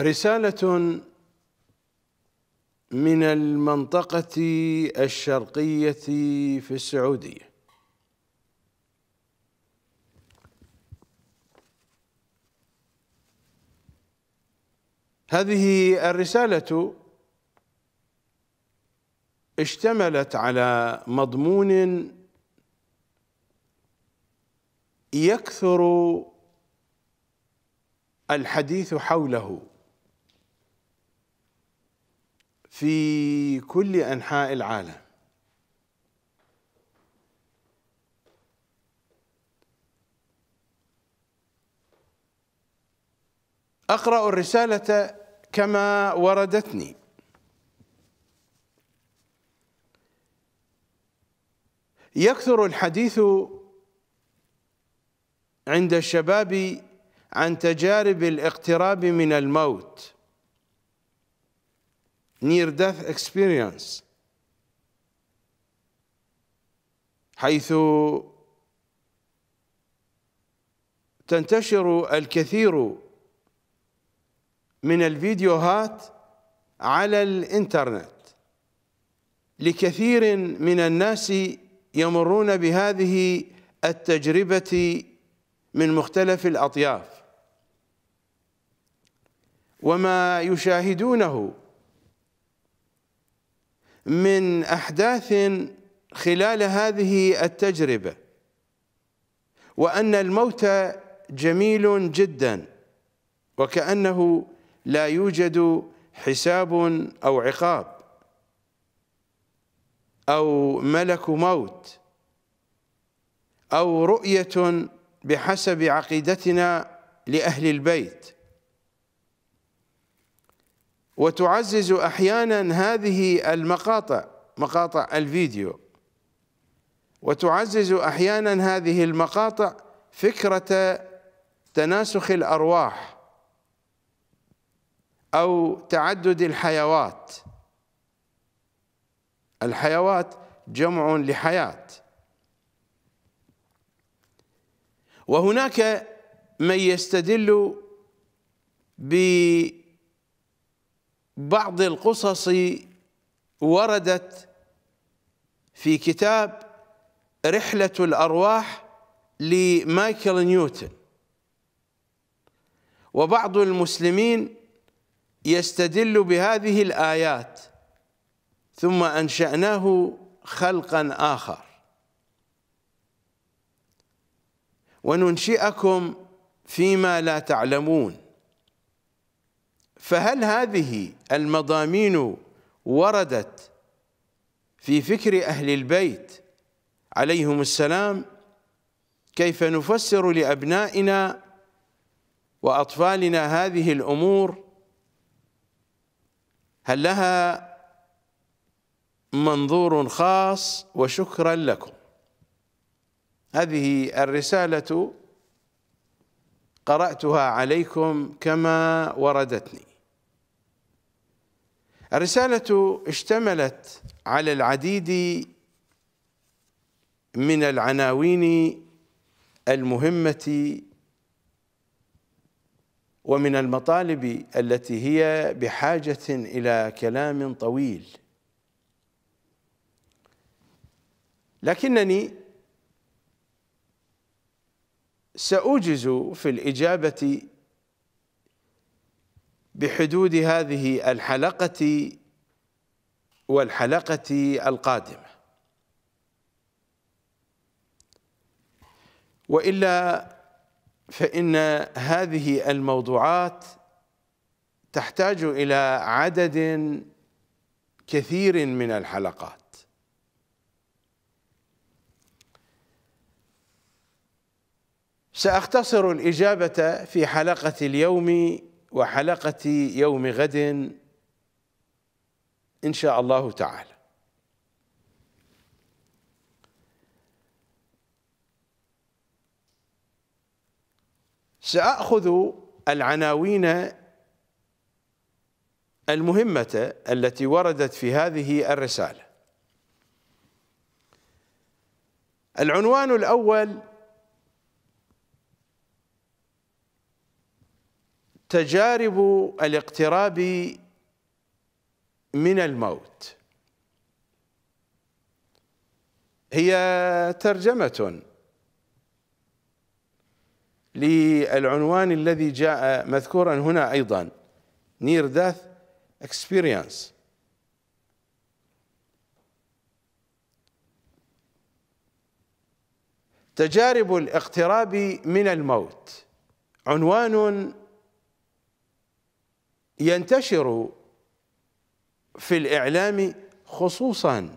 رسالة من المنطقة الشرقية في السعودية هذه الرسالة اشتملت على مضمون يكثر الحديث حوله في كل انحاء العالم اقرا الرساله كما وردتني يكثر الحديث عند الشباب عن تجارب الاقتراب من الموت near death experience حيث تنتشر الكثير من الفيديوهات على الانترنت لكثير من الناس يمرون بهذه التجربة من مختلف الأطياف وما يشاهدونه من أحداث خلال هذه التجربة وأن الموت جميل جدا وكأنه لا يوجد حساب أو عقاب أو ملك موت أو رؤية بحسب عقيدتنا لأهل البيت وتعزز احيانا هذه المقاطع مقاطع الفيديو وتعزز احيانا هذه المقاطع فكره تناسخ الارواح او تعدد الحيوات الحيوات جمع لحياه وهناك من يستدل ب بعض القصص وردت في كتاب رحلة الأرواح لمايكل نيوتن وبعض المسلمين يستدل بهذه الآيات ثم أنشأناه خلقا آخر وننشئكم فيما لا تعلمون فهل هذه المضامين وردت في فكر أهل البيت عليهم السلام كيف نفسر لأبنائنا وأطفالنا هذه الأمور هل لها منظور خاص وشكرا لكم هذه الرسالة قرأتها عليكم كما وردتني الرسالة اشتملت على العديد من العناوين المهمة ومن المطالب التي هي بحاجة إلى كلام طويل لكنني سأوجز في الإجابة بحدود هذه الحلقة والحلقة القادمة وإلا فإن هذه الموضوعات تحتاج إلى عدد كثير من الحلقات سأختصر الإجابة في حلقة اليوم وحلقة يوم غد إن شاء الله تعالى سأخذ العناوين المهمة التي وردت في هذه الرسالة العنوان الأول تجارب الاقتراب من الموت هي ترجمة للعنوان الذي جاء مذكورا هنا أيضا Near Death Experience تجارب الاقتراب من الموت عنوان ينتشر في الإعلام خصوصا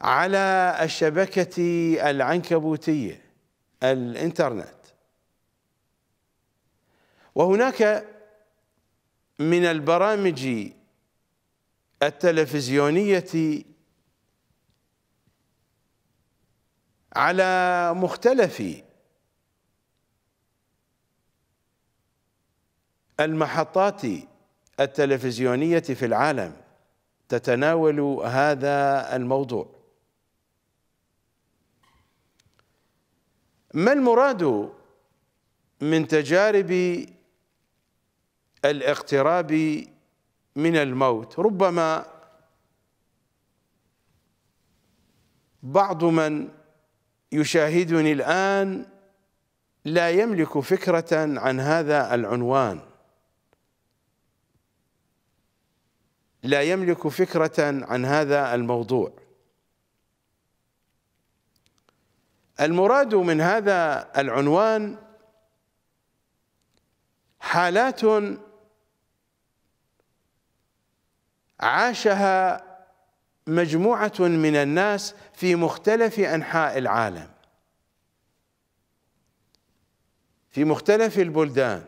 على الشبكة العنكبوتية الإنترنت وهناك من البرامج التلفزيونية على مختلف المحطات التلفزيونية في العالم تتناول هذا الموضوع ما المراد من تجارب الاقتراب من الموت ربما بعض من يشاهدني الآن لا يملك فكرة عن هذا العنوان لا يملك فكرة عن هذا الموضوع المراد من هذا العنوان حالات عاشها مجموعة من الناس في مختلف أنحاء العالم في مختلف البلدان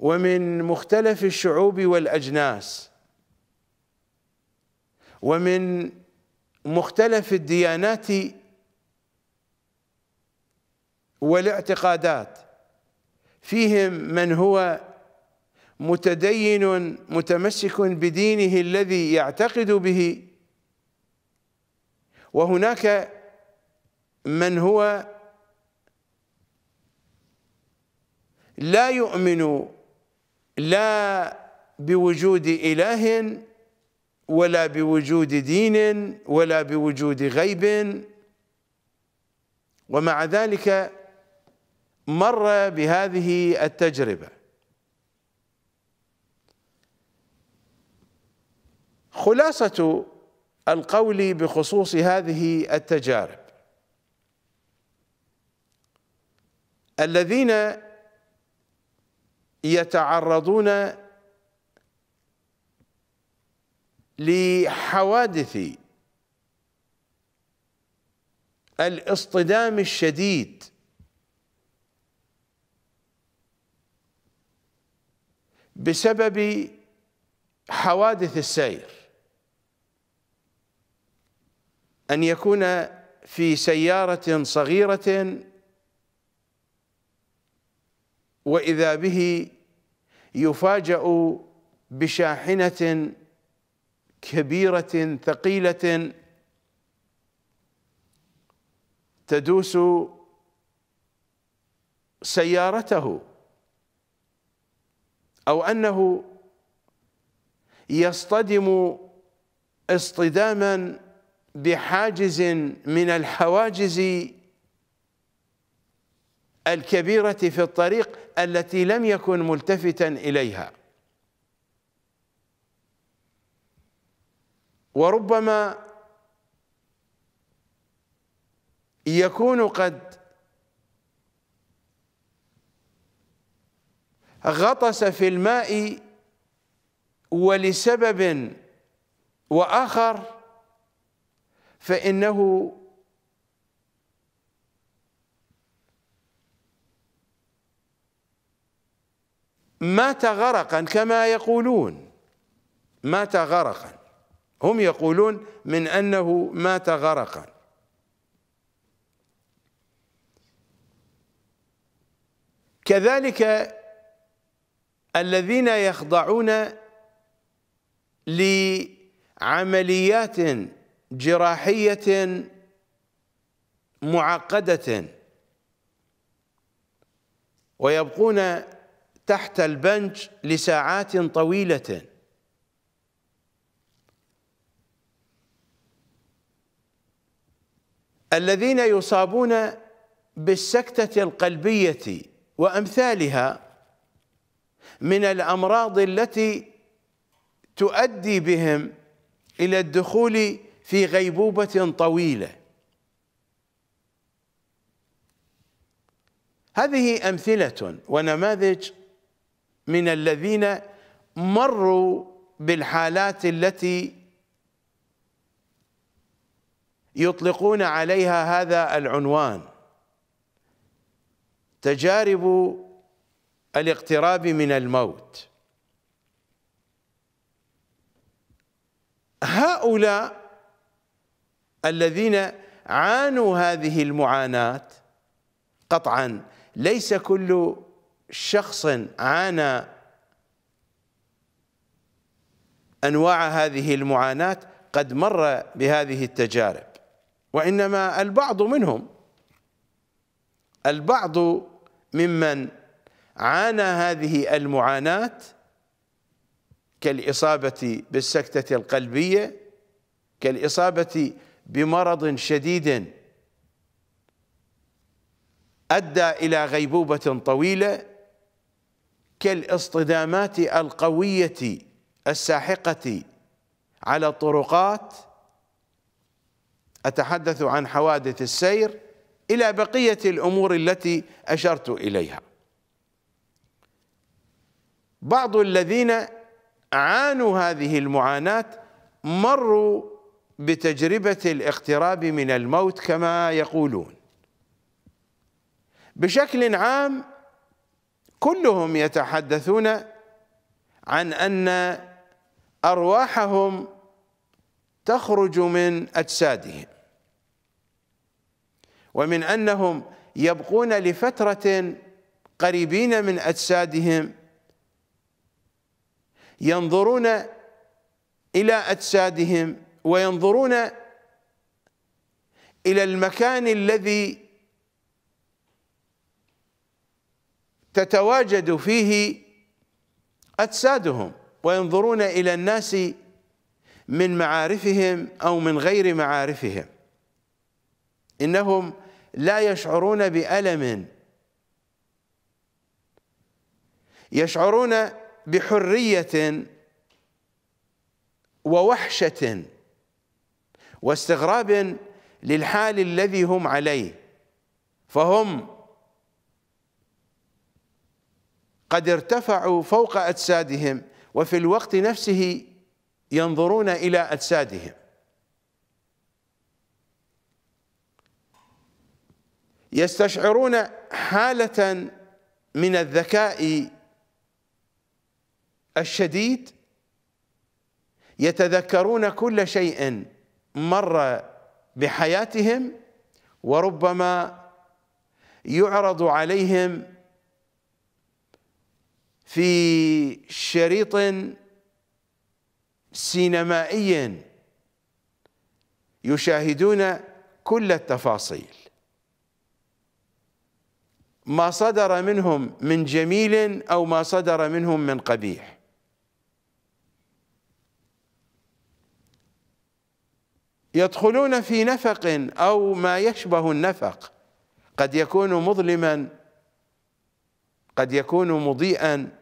ومن مختلف الشعوب والأجناس ومن مختلف الديانات والاعتقادات فيهم من هو متدين متمسك بدينه الذي يعتقد به وهناك من هو لا يؤمن لا بوجود إله ولا بوجود دين ولا بوجود غيب ومع ذلك مر بهذه التجربة خلاصة القول بخصوص هذه التجارب الذين يتعرضون لحوادث الاصطدام الشديد بسبب حوادث السير ان يكون في سياره صغيره واذا به يفاجأ بشاحنة كبيرة ثقيلة تدوس سيارته أو أنه يصطدم اصطداما بحاجز من الحواجز الكبيرة في الطريق التي لم يكن ملتفتا إليها وربما يكون قد غطس في الماء ولسبب وآخر فإنه مات غرقا كما يقولون مات غرقا هم يقولون من أنه مات غرقا كذلك الذين يخضعون لعمليات جراحية معقدة ويبقون تحت البنج لساعات طويلة الذين يصابون بالسكتة القلبية وأمثالها من الأمراض التي تؤدي بهم إلى الدخول في غيبوبة طويلة هذه أمثلة ونماذج من الذين مروا بالحالات التي يطلقون عليها هذا العنوان تجارب الاقتراب من الموت هؤلاء الذين عانوا هذه المعاناة قطعا ليس كل شخص عانى انواع هذه المعاناه قد مر بهذه التجارب وانما البعض منهم البعض ممن عانى هذه المعاناه كالاصابه بالسكته القلبيه كالاصابه بمرض شديد ادى الى غيبوبه طويله كالاصطدامات القوية الساحقة على الطرقات أتحدث عن حوادث السير إلى بقية الأمور التي أشرت إليها بعض الذين عانوا هذه المعاناة مروا بتجربة الاقتراب من الموت كما يقولون بشكل عام كلهم يتحدثون عن أن أرواحهم تخرج من أجسادهم ومن أنهم يبقون لفترة قريبين من أجسادهم ينظرون إلى أجسادهم وينظرون إلى المكان الذي تتواجد فيه أجسادهم وينظرون إلى الناس من معارفهم أو من غير معارفهم إنهم لا يشعرون بألم يشعرون بحرية ووحشة واستغراب للحال الذي هم عليه فهم قد ارتفعوا فوق أجسادهم وفي الوقت نفسه ينظرون إلى أجسادهم يستشعرون حالة من الذكاء الشديد يتذكرون كل شيء مر بحياتهم وربما يعرض عليهم في شريط سينمائي يشاهدون كل التفاصيل ما صدر منهم من جميل او ما صدر منهم من قبيح يدخلون في نفق او ما يشبه النفق قد يكون مظلما قد يكون مضيئا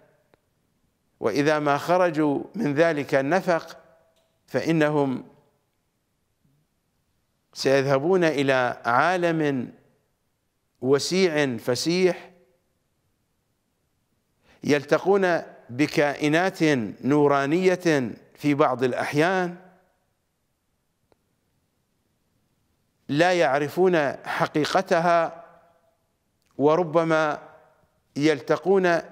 واذا ما خرجوا من ذلك النفق فانهم سيذهبون الى عالم وسيع فسيح يلتقون بكائنات نورانيه في بعض الاحيان لا يعرفون حقيقتها وربما يلتقون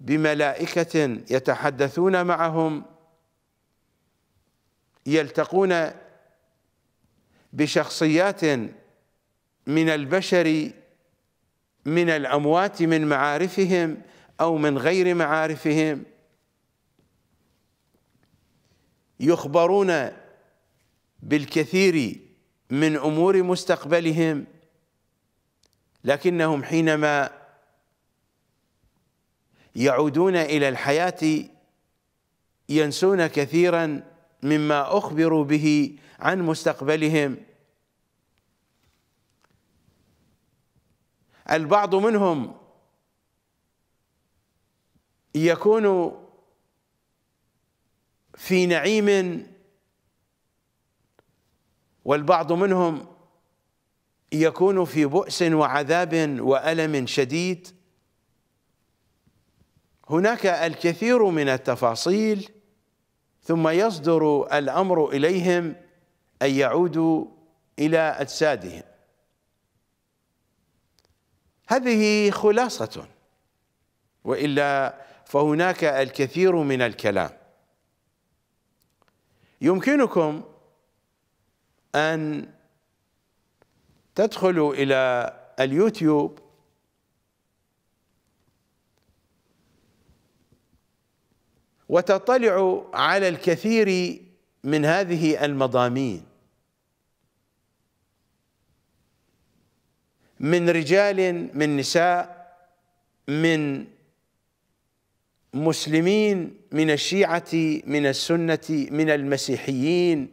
بملائكة يتحدثون معهم يلتقون بشخصيات من البشر من الأموات من معارفهم أو من غير معارفهم يخبرون بالكثير من أمور مستقبلهم لكنهم حينما يعودون إلى الحياة ينسون كثيرا مما أخبروا به عن مستقبلهم البعض منهم يكون في نعيم والبعض منهم يكون في بؤس وعذاب وألم شديد هناك الكثير من التفاصيل ثم يصدر الأمر إليهم أن يعودوا إلى أجسادهم هذه خلاصة وإلا فهناك الكثير من الكلام يمكنكم أن تدخلوا إلى اليوتيوب وتطلع على الكثير من هذه المضامين من رجال من نساء من مسلمين من الشيعة من السنة من المسيحيين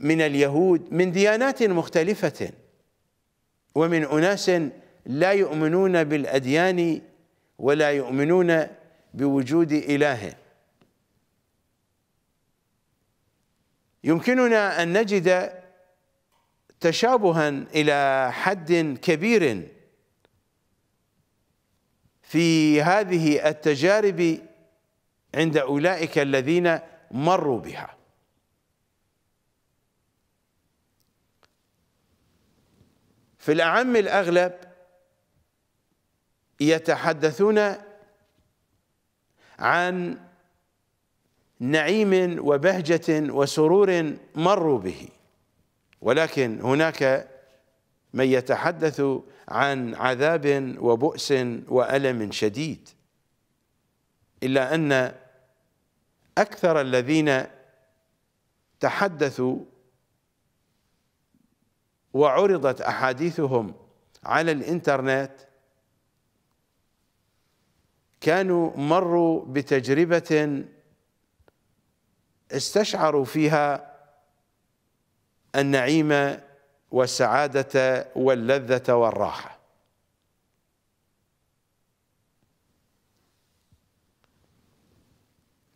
من اليهود من ديانات مختلفة ومن أناس لا يؤمنون بالأديان ولا يؤمنون بوجود إله يمكننا أن نجد تشابها إلى حد كبير في هذه التجارب عند أولئك الذين مروا بها في الأعم الأغلب يتحدثون عن نعيم وبهجة وسرور مروا به ولكن هناك من يتحدث عن عذاب وبؤس وألم شديد إلا أن أكثر الذين تحدثوا وعرضت أحاديثهم على الإنترنت كانوا مروا بتجربة استشعروا فيها النعيم والسعادة واللذة والراحة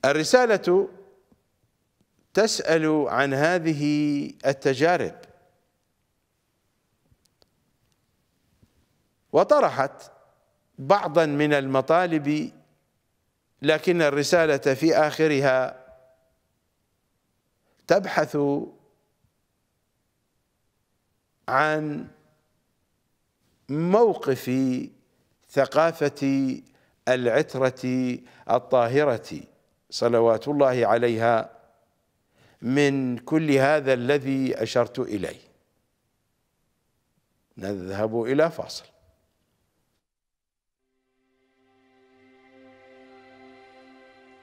الرسالة تسأل عن هذه التجارب وطرحت بعضا من المطالب لكن الرسالة في آخرها تبحث عن موقف ثقافة العترة الطاهرة صلوات الله عليها من كل هذا الذي أشرت إليه نذهب إلى فاصل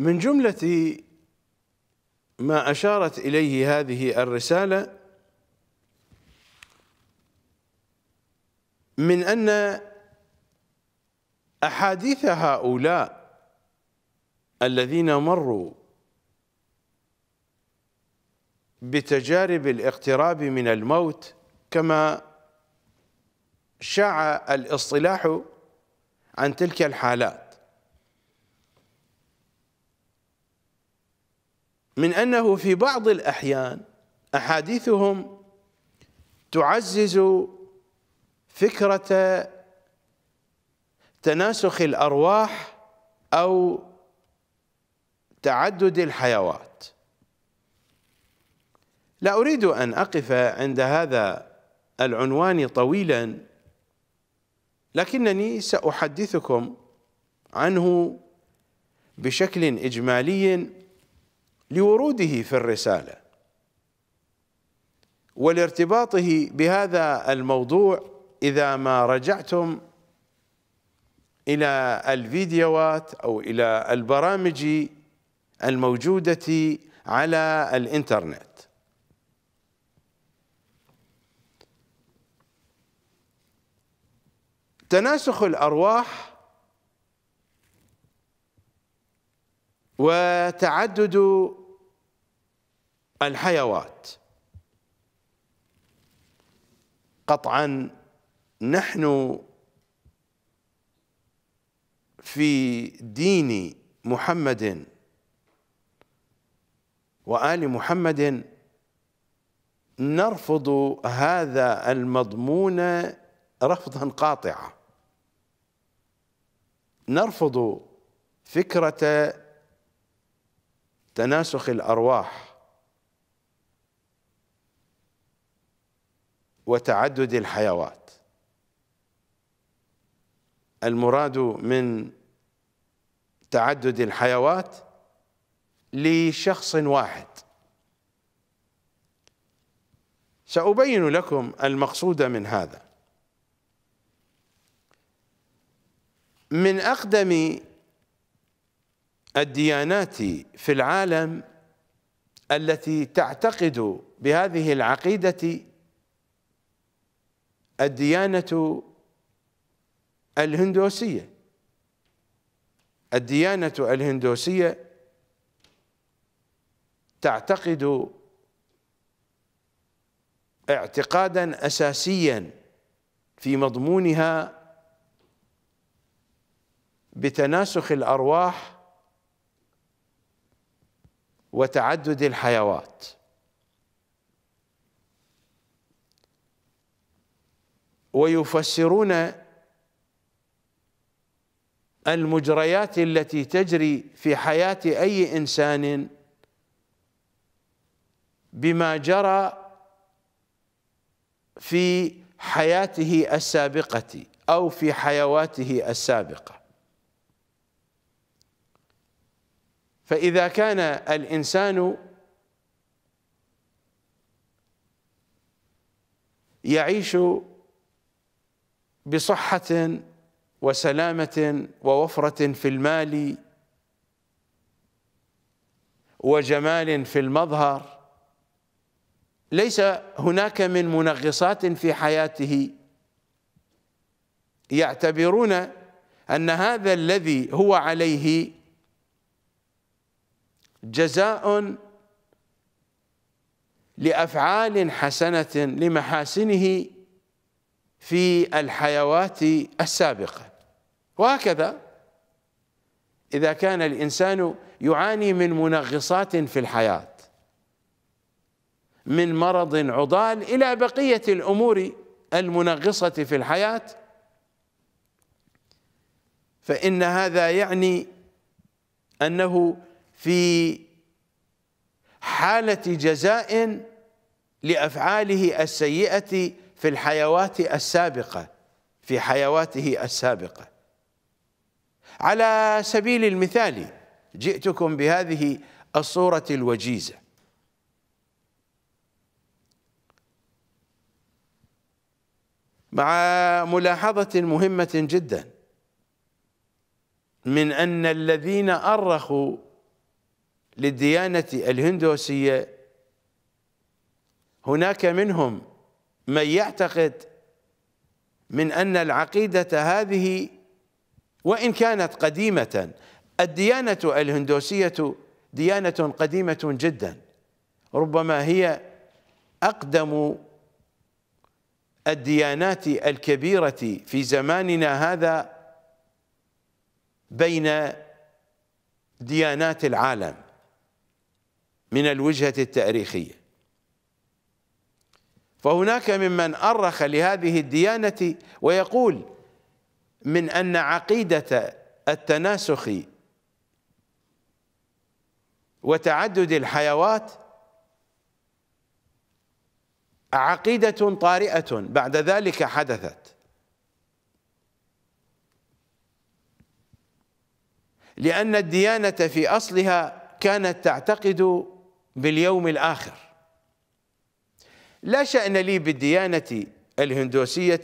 من جملة ما أشارت إليه هذه الرسالة من أن أحاديث هؤلاء الذين مروا بتجارب الاقتراب من الموت كما شاع الاصطلاح عن تلك الحالات من أنه في بعض الأحيان أحاديثهم تعزز فكرة تناسخ الأرواح أو تعدد الحيوات لا أريد أن أقف عند هذا العنوان طويلا لكنني سأحدثكم عنه بشكل إجمالي لوروده في الرساله ولارتباطه بهذا الموضوع اذا ما رجعتم الى الفيديوهات او الى البرامج الموجوده على الانترنت تناسخ الارواح وتعدد الحيوات قطعا نحن في دين محمد وآل محمد نرفض هذا المضمون رفضا قاطعا نرفض فكرة تناسخ الأرواح وتعدد الحيوات المراد من تعدد الحيوات لشخص واحد سأبين لكم المقصود من هذا من أقدم الديانات في العالم التي تعتقد بهذه العقيدة الديانة الهندوسية الديانة الهندوسية تعتقد اعتقادا أساسيا في مضمونها بتناسخ الأرواح وتعدد الحيوات ويفسرون المجريات التي تجري في حياة أي إنسان بما جرى في حياته السابقة أو في حيواته السابقة فإذا كان الإنسان يعيش بصحة وسلامة ووفرة في المال وجمال في المظهر ليس هناك من منغصات في حياته يعتبرون أن هذا الذي هو عليه جزاء لأفعال حسنة لمحاسنه في الحيوات السابقة وهكذا إذا كان الإنسان يعاني من منغصات في الحياة من مرض عضال إلى بقية الأمور المنغصة في الحياة فإن هذا يعني أنه في حالة جزاء لأفعاله السيئة في الحيوات السابقة في حيواته السابقة على سبيل المثال جئتكم بهذه الصورة الوجيزة مع ملاحظة مهمة جدا من أن الذين أرخوا للديانة الهندوسية هناك منهم من يعتقد من أن العقيدة هذه وإن كانت قديمة الديانة الهندوسية ديانة قديمة جدا ربما هي أقدم الديانات الكبيرة في زماننا هذا بين ديانات العالم من الوجهة التاريخية فهناك ممن أرخ لهذه الديانة ويقول من أن عقيدة التناسخ وتعدد الحيوات عقيدة طارئة بعد ذلك حدثت لأن الديانة في أصلها كانت تعتقد باليوم الآخر لا شأن لي بالديانة الهندوسية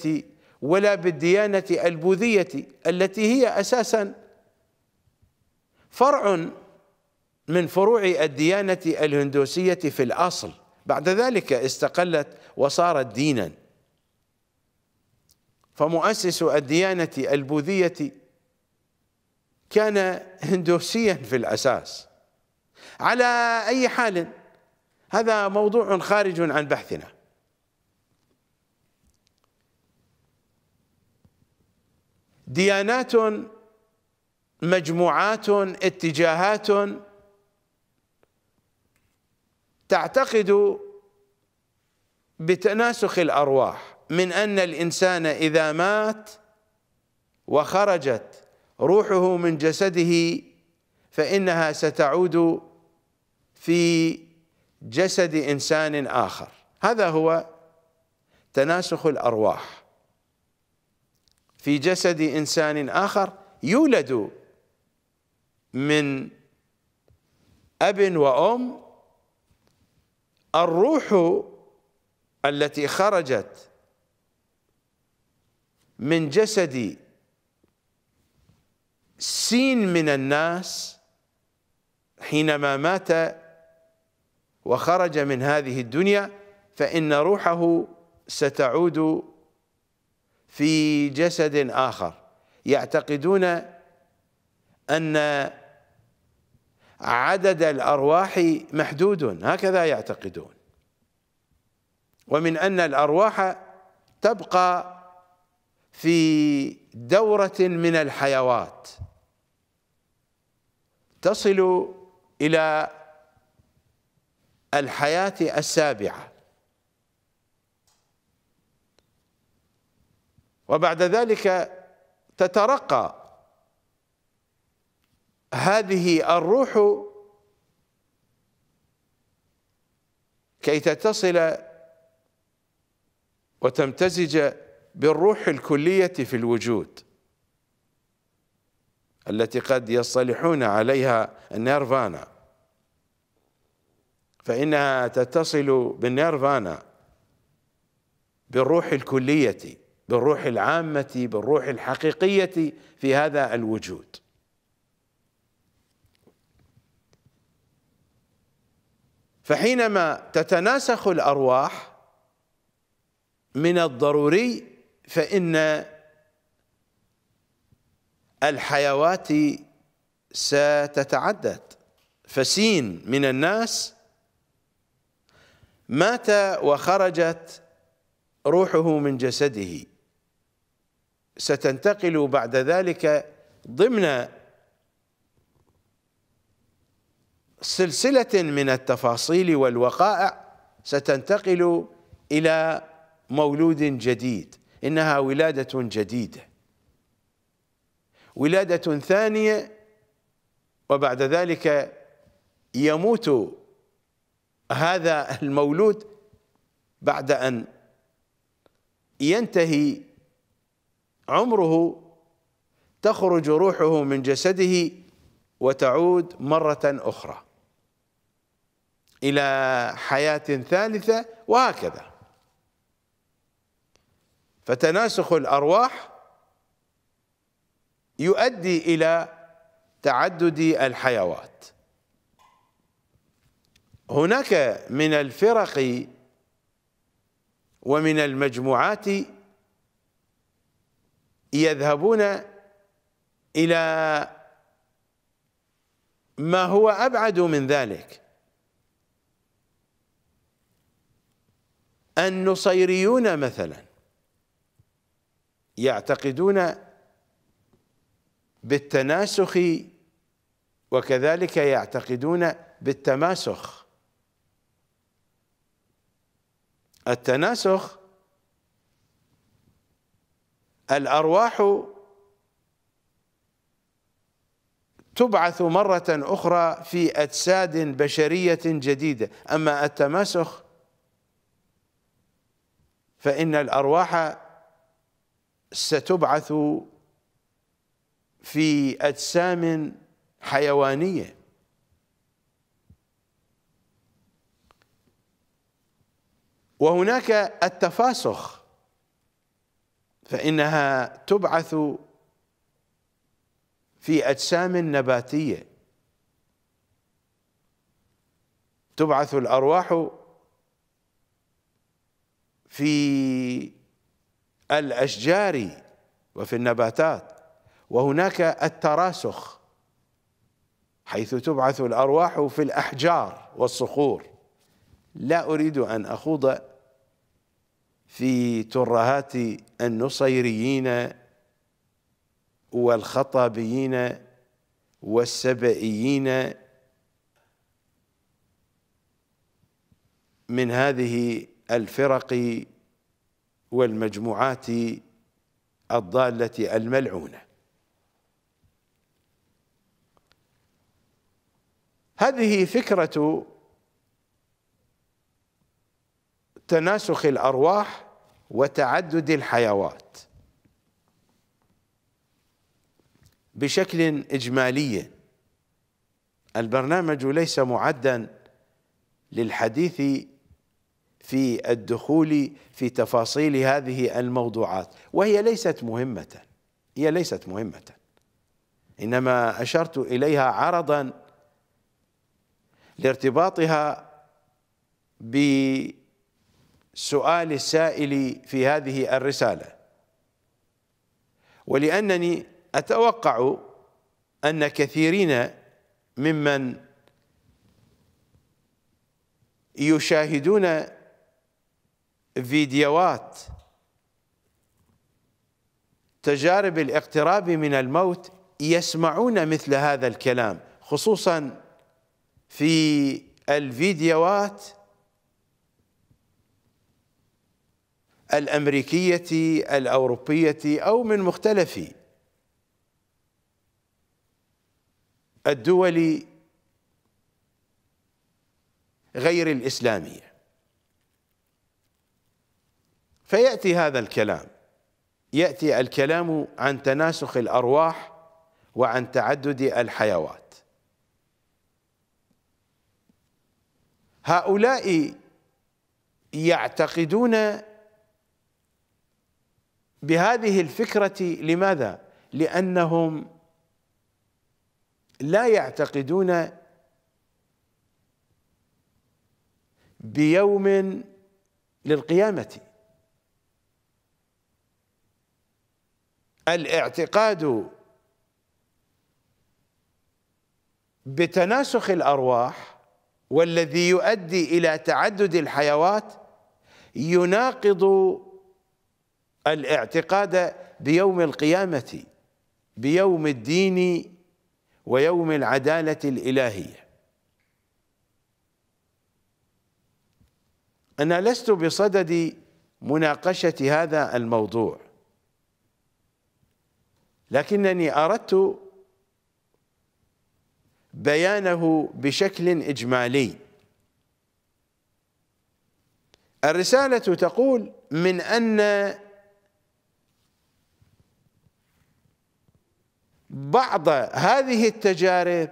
ولا بالديانة البوذية التي هي أساسا فرع من فروع الديانة الهندوسية في الأصل بعد ذلك استقلت وصارت دينا فمؤسس الديانة البوذية كان هندوسيا في الأساس على أي حال هذا موضوع خارج عن بحثنا ديانات مجموعات اتجاهات تعتقد بتناسخ الارواح من ان الانسان اذا مات وخرجت روحه من جسده فانها ستعود في جسد انسان اخر هذا هو تناسخ الارواح في جسد انسان اخر يولد من اب وام الروح التي خرجت من جسد سين من الناس حينما مات وخرج من هذه الدنيا فإن روحه ستعود في جسد آخر يعتقدون أن عدد الأرواح محدود هكذا يعتقدون ومن أن الأرواح تبقى في دورة من الحيوات تصل إلى الحياة السابعة وبعد ذلك تترقى هذه الروح كي تتصل وتمتزج بالروح الكلية في الوجود التي قد يصطلحون عليها النيرفانا فإنها تتصل بالنيرفانا بالروح الكلية بالروح العامة بالروح الحقيقية في هذا الوجود فحينما تتناسخ الأرواح من الضروري فإن الحيوات ستتعدد فسين من الناس مات وخرجت روحه من جسده ستنتقل بعد ذلك ضمن سلسلة من التفاصيل والوقائع ستنتقل إلى مولود جديد إنها ولادة جديدة ولادة ثانية وبعد ذلك يموت هذا المولود بعد أن ينتهي عمره تخرج روحه من جسده وتعود مرة أخرى إلى حياة ثالثة وهكذا فتناسخ الأرواح يؤدي إلى تعدد الحيوات هناك من الفرق ومن المجموعات يذهبون إلى ما هو أبعد من ذلك النصيريون مثلا يعتقدون بالتناسخ وكذلك يعتقدون بالتماسخ التناسخ الأرواح تبعث مرة أخرى في أجساد بشرية جديدة أما التماسخ فإن الأرواح ستبعث في أجسام حيوانية وهناك التفاسخ فإنها تبعث في أجسام نباتية تبعث الأرواح في الأشجار وفي النباتات وهناك التراسخ حيث تبعث الأرواح في الأحجار والصخور لا أريد أن أخوض في ترهات النصيريين والخطابيين والسبئيين من هذه الفرق والمجموعات الضالة الملعونة هذه فكرة تناسخ الأرواح وتعدد الحيوات بشكل إجمالي البرنامج ليس معدا للحديث في الدخول في تفاصيل هذه الموضوعات وهي ليست مهمة هي ليست مهمة إنما أشرت إليها عرضا لارتباطها بالموضوع سؤال السائل في هذه الرسالة ولأنني أتوقع أن كثيرين ممن يشاهدون فيديوهات تجارب الاقتراب من الموت يسمعون مثل هذا الكلام خصوصا في الفيديوهات الأمريكية الأوروبية أو من مختلف الدول غير الإسلامية فيأتي هذا الكلام يأتي الكلام عن تناسخ الأرواح وعن تعدد الحيوات هؤلاء يعتقدون بهذه الفكرة لماذا؟ لأنهم لا يعتقدون بيوم للقيامة الاعتقاد بتناسخ الأرواح والذي يؤدي إلى تعدد الحيوات يناقض الاعتقاد بيوم القيامة بيوم الدين ويوم العدالة الإلهية أنا لست بصدد مناقشة هذا الموضوع لكنني أردت بيانه بشكل إجمالي الرسالة تقول من أن بعض هذه التجارب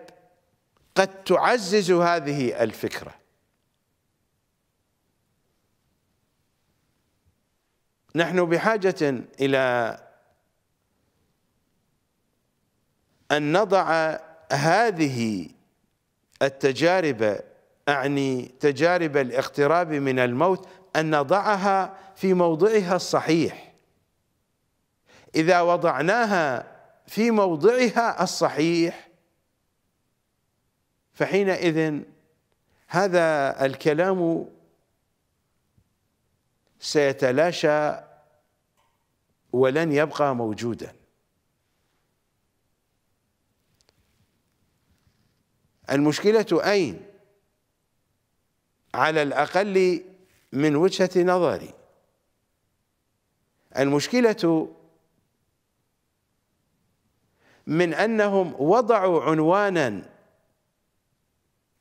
قد تعزز هذه الفكره نحن بحاجه الى ان نضع هذه التجارب اعني تجارب الاقتراب من الموت ان نضعها في موضعها الصحيح اذا وضعناها في موضعها الصحيح فحينئذ هذا الكلام سيتلاشى ولن يبقى موجودا المشكلة أين على الأقل من وجهة نظري المشكلة من انهم وضعوا عنوانا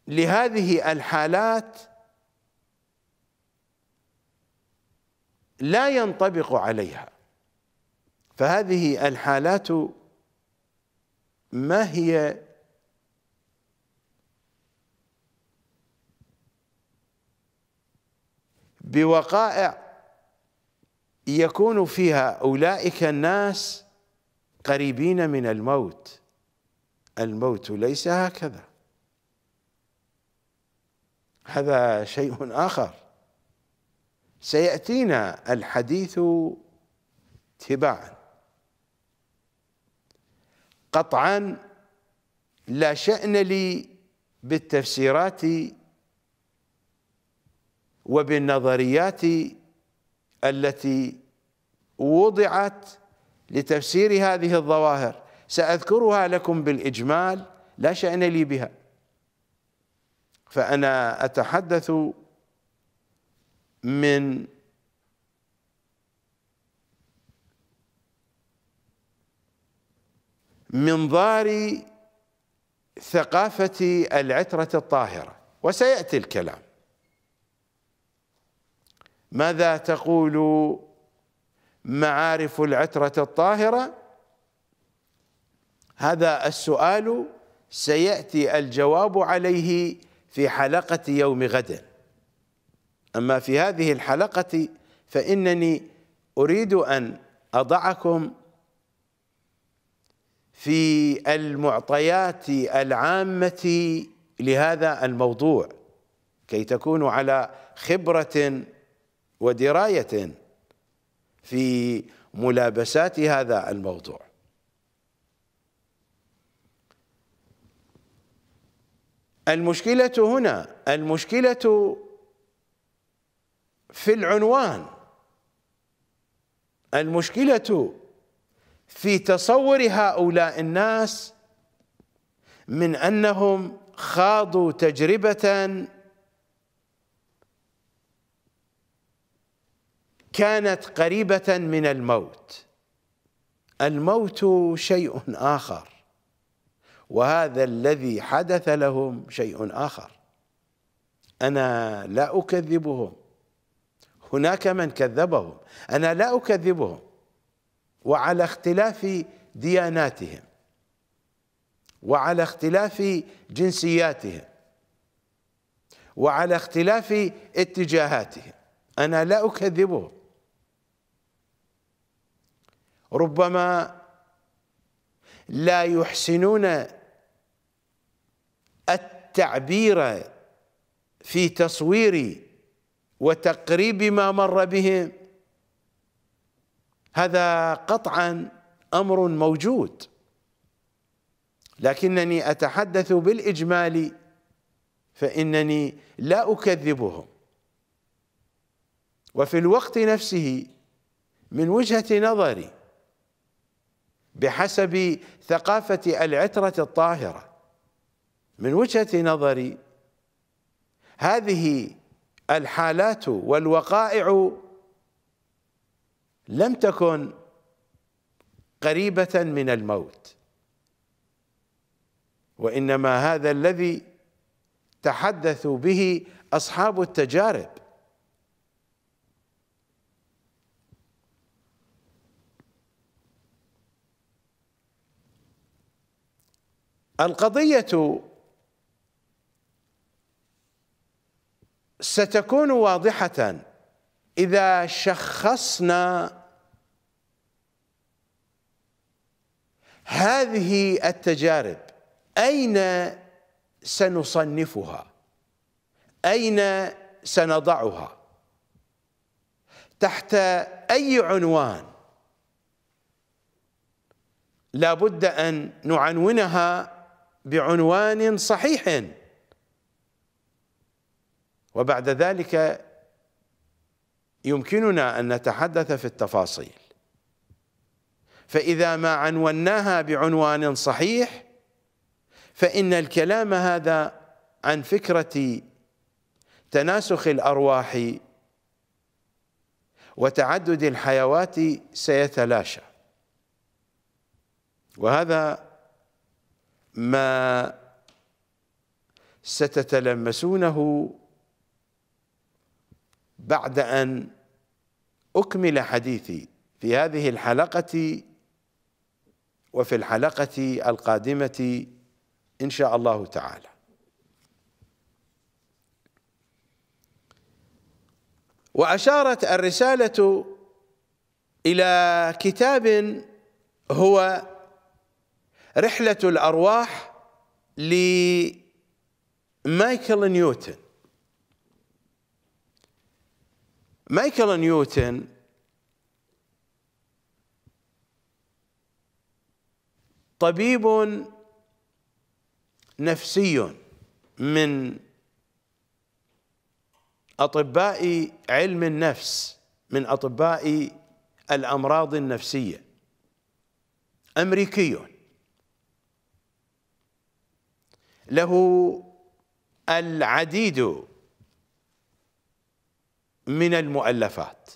لهذه الحالات لا ينطبق عليها فهذه الحالات ما هي بوقائع يكون فيها اولئك الناس قريبين من الموت الموت ليس هكذا هذا شيء آخر سيأتينا الحديث تباعا قطعا لا شأن لي بالتفسيرات وبالنظريات التي وضعت لتفسير هذه الظواهر سأذكرها لكم بالإجمال لا شأن لي بها فأنا أتحدث من منظار ثقافة العترة الطاهرة وسيأتي الكلام ماذا تقول معارف العترة الطاهرة هذا السؤال سيأتي الجواب عليه في حلقة يوم غد أما في هذه الحلقة فإنني أريد أن أضعكم في المعطيات العامة لهذا الموضوع كي تكونوا على خبرة ودراية في ملابسات هذا الموضوع المشكلة هنا المشكلة في العنوان المشكلة في تصور هؤلاء الناس من أنهم خاضوا تجربة كانت قريبة من الموت الموت شيء آخر وهذا الذي حدث لهم شيء آخر أنا لا أكذبهم هناك من كذبهم أنا لا أكذبهم وعلى اختلاف دياناتهم وعلى اختلاف جنسياتهم وعلى اختلاف اتجاهاتهم أنا لا أكذبهم ربما لا يحسنون التعبير في تصوير وتقريب ما مر بهم هذا قطعا أمر موجود لكنني أتحدث بالإجمال فإنني لا أكذبهم وفي الوقت نفسه من وجهة نظري بحسب ثقافة العترة الطاهرة من وجهة نظري هذه الحالات والوقائع لم تكن قريبة من الموت وإنما هذا الذي تحدثوا به أصحاب التجارب القضية ستكون واضحة إذا شخصنا هذه التجارب أين سنصنفها أين سنضعها تحت أي عنوان لابد أن نعنونها بعنوان صحيح وبعد ذلك يمكننا أن نتحدث في التفاصيل فإذا ما عنوناها بعنوان صحيح فإن الكلام هذا عن فكرة تناسخ الأرواح وتعدد الحيوات سيتلاشى وهذا ما ستتلمسونه بعد أن أكمل حديثي في هذه الحلقة وفي الحلقة القادمة إن شاء الله تعالى وأشارت الرسالة إلى كتاب هو رحلة الأرواح لمايكل نيوتن مايكل نيوتن طبيب نفسي من أطباء علم النفس من أطباء الأمراض النفسية أمريكي له العديد من المؤلفات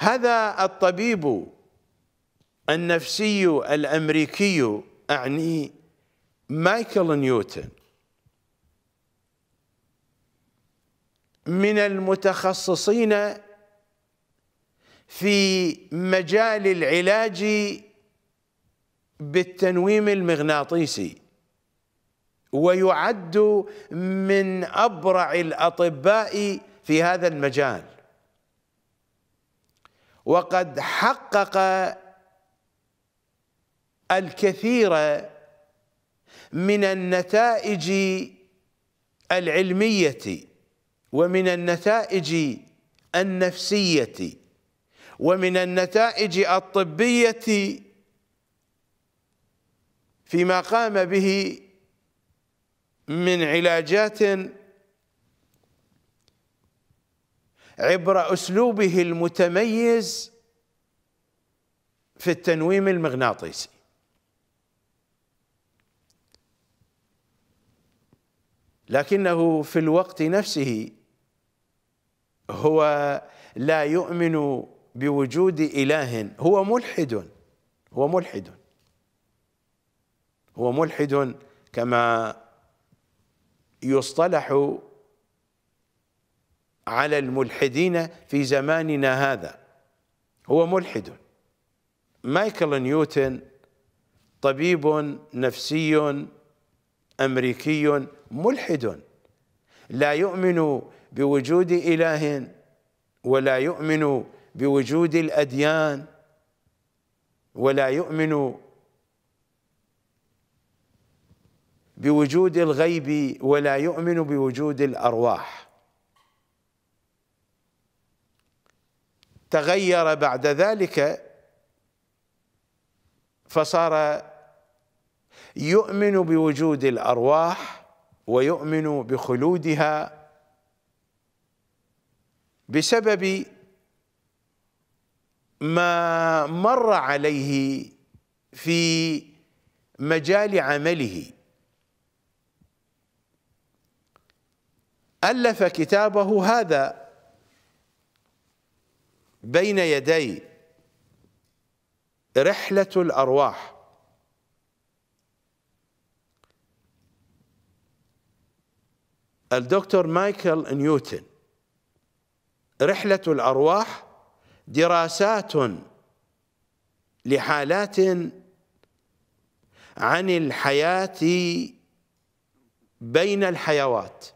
هذا الطبيب النفسي الامريكي اعني مايكل نيوتن من المتخصصين في مجال العلاج بالتنويم المغناطيسي ويعد من أبرع الأطباء في هذا المجال وقد حقق الكثير من النتائج العلمية ومن النتائج النفسية ومن النتائج الطبية فيما قام به من علاجات عبر اسلوبه المتميز في التنويم المغناطيسي لكنه في الوقت نفسه هو لا يؤمن بوجود اله هو ملحد هو ملحد هو ملحد كما يصطلح على الملحدين في زماننا هذا هو ملحد مايكل نيوتن طبيب نفسي امريكي ملحد لا يؤمن بوجود اله ولا يؤمن بوجود الاديان ولا يؤمن بوجود الغيب ولا يؤمن بوجود الأرواح تغير بعد ذلك فصار يؤمن بوجود الأرواح ويؤمن بخلودها بسبب ما مر عليه في مجال عمله ألف كتابه هذا بين يدي رحلة الأرواح الدكتور مايكل نيوتن رحلة الأرواح دراسات لحالات عن الحياة بين الحيوات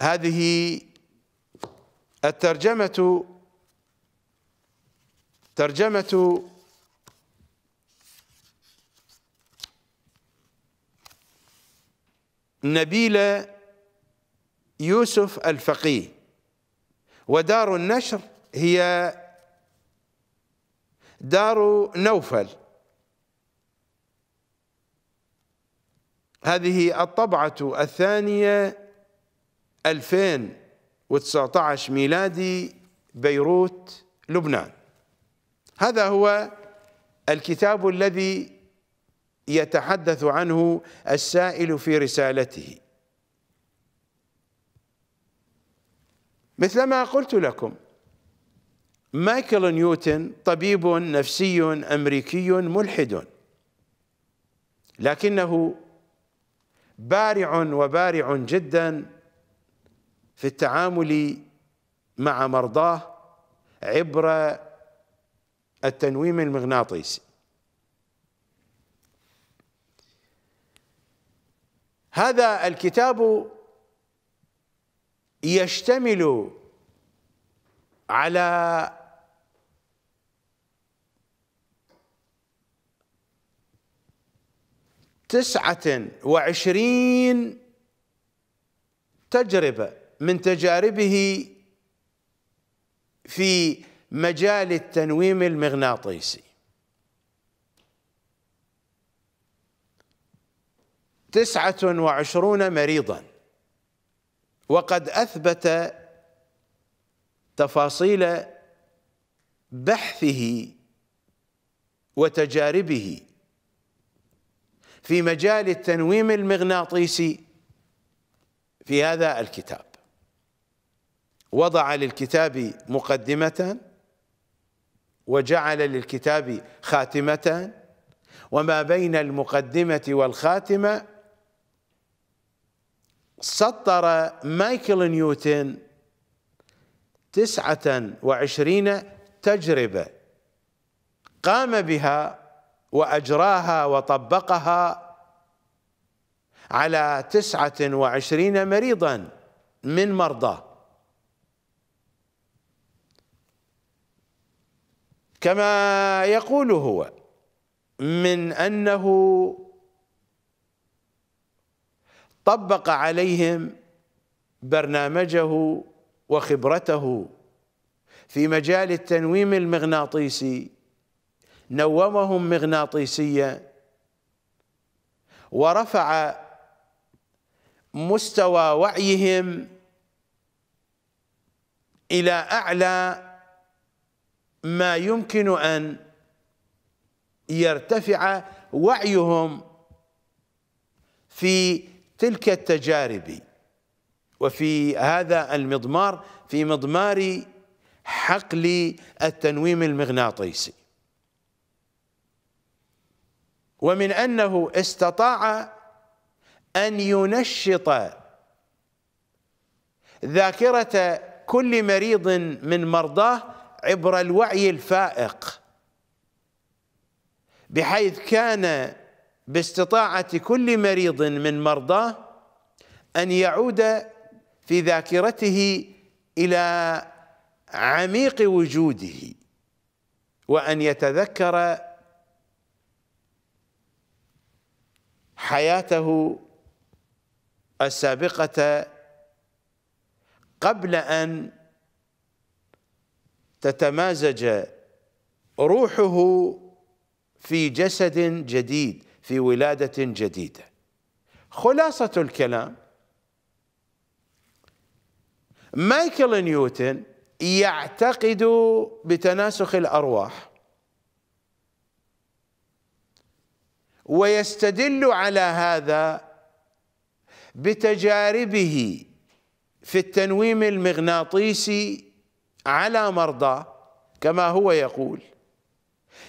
هذه الترجمة ترجمة نبيلة يوسف الفقيه ودار النشر هي دار نوفل هذه الطبعة الثانية 2019 ميلادي بيروت لبنان هذا هو الكتاب الذي يتحدث عنه السائل في رسالته مثلما قلت لكم مايكل نيوتن طبيب نفسي امريكي ملحد لكنه بارع وبارع جدا في التعامل مع مرضاه عبر التنويم المغناطيسي هذا الكتاب يشتمل على تسعة وعشرين تجربة من تجاربه في مجال التنويم المغناطيسي تسعة وعشرون مريضا وقد أثبت تفاصيل بحثه وتجاربه في مجال التنويم المغناطيسي في هذا الكتاب وضع للكتاب مقدمة وجعل للكتاب خاتمة وما بين المقدمة والخاتمة سطر مايكل نيوتن تسعة وعشرين تجربة قام بها وأجراها وطبقها على تسعة وعشرين مريضا من مرضاه كما يقول هو من أنه طبق عليهم برنامجه وخبرته في مجال التنويم المغناطيسي نومهم مغناطيسيا ورفع مستوى وعيهم إلى أعلى ما يمكن أن يرتفع وعيهم في تلك التجارب وفي هذا المضمار في مضمار حقل التنويم المغناطيسي ومن أنه استطاع أن ينشط ذاكرة كل مريض من مرضاه عبر الوعي الفائق بحيث كان باستطاعة كل مريض من مرضاه أن يعود في ذاكرته إلى عميق وجوده وأن يتذكر حياته السابقة قبل أن تتمازج روحه في جسد جديد في ولاده جديده خلاصه الكلام مايكل نيوتن يعتقد بتناسخ الارواح ويستدل على هذا بتجاربه في التنويم المغناطيسي على مرضاه كما هو يقول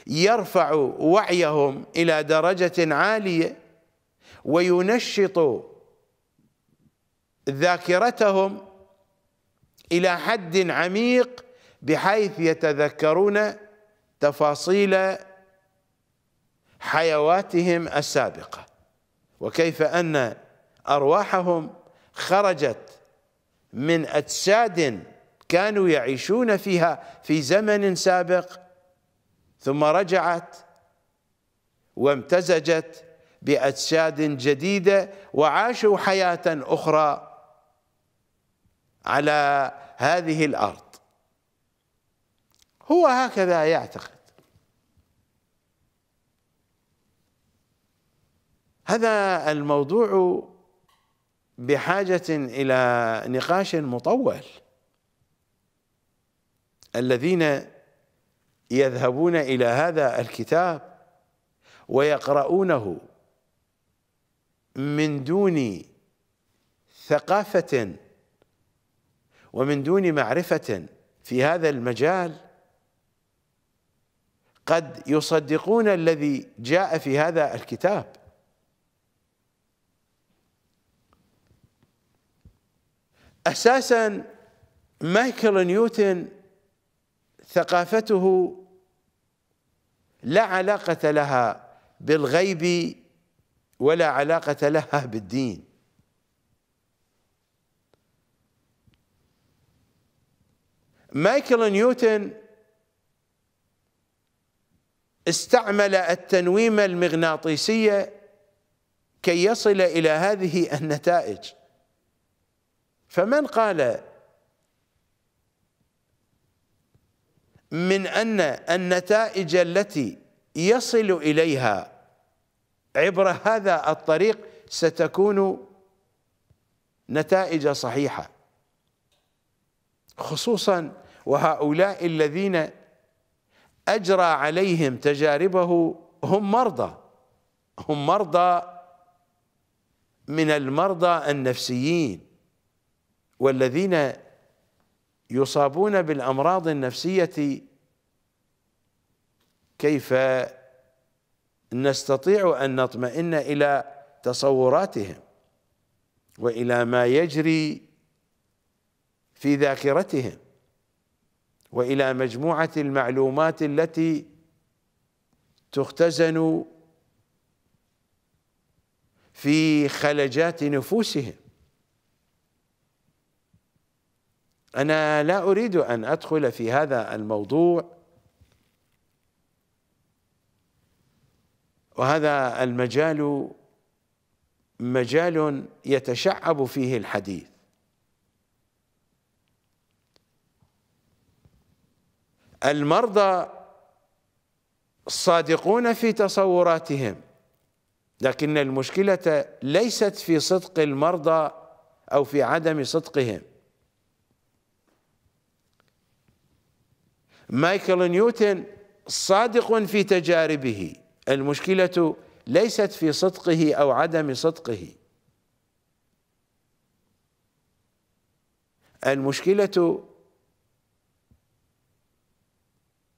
يرفع وعيهم إلى درجة عالية وينشط ذاكرتهم إلى حد عميق بحيث يتذكرون تفاصيل حيواتهم السابقة وكيف أن أرواحهم خرجت من أجساد كانوا يعيشون فيها في زمن سابق ثم رجعت وامتزجت باجساد جديده وعاشوا حياه اخرى على هذه الارض هو هكذا يعتقد هذا الموضوع بحاجه الى نقاش مطول الذين يذهبون إلى هذا الكتاب ويقرؤونه من دون ثقافة ومن دون معرفة في هذا المجال قد يصدقون الذي جاء في هذا الكتاب أساسا مايكل نيوتن ثقافته لا علاقة لها بالغيب ولا علاقة لها بالدين مايكل نيوتن استعمل التنويم المغناطيسية كي يصل إلى هذه النتائج فمن قال من أن النتائج التي يصل إليها عبر هذا الطريق ستكون نتائج صحيحة خصوصا وهؤلاء الذين أجرى عليهم تجاربه هم مرضى هم مرضى من المرضى النفسيين والذين يصابون بالامراض النفسيه كيف نستطيع ان نطمئن الى تصوراتهم والى ما يجري في ذاكرتهم والى مجموعه المعلومات التي تختزن في خلجات نفوسهم أنا لا أريد أن أدخل في هذا الموضوع وهذا المجال مجال يتشعب فيه الحديث المرضى صادقون في تصوراتهم لكن المشكلة ليست في صدق المرضى أو في عدم صدقهم مايكل نيوتن صادق في تجاربه المشكلة ليست في صدقه أو عدم صدقه المشكلة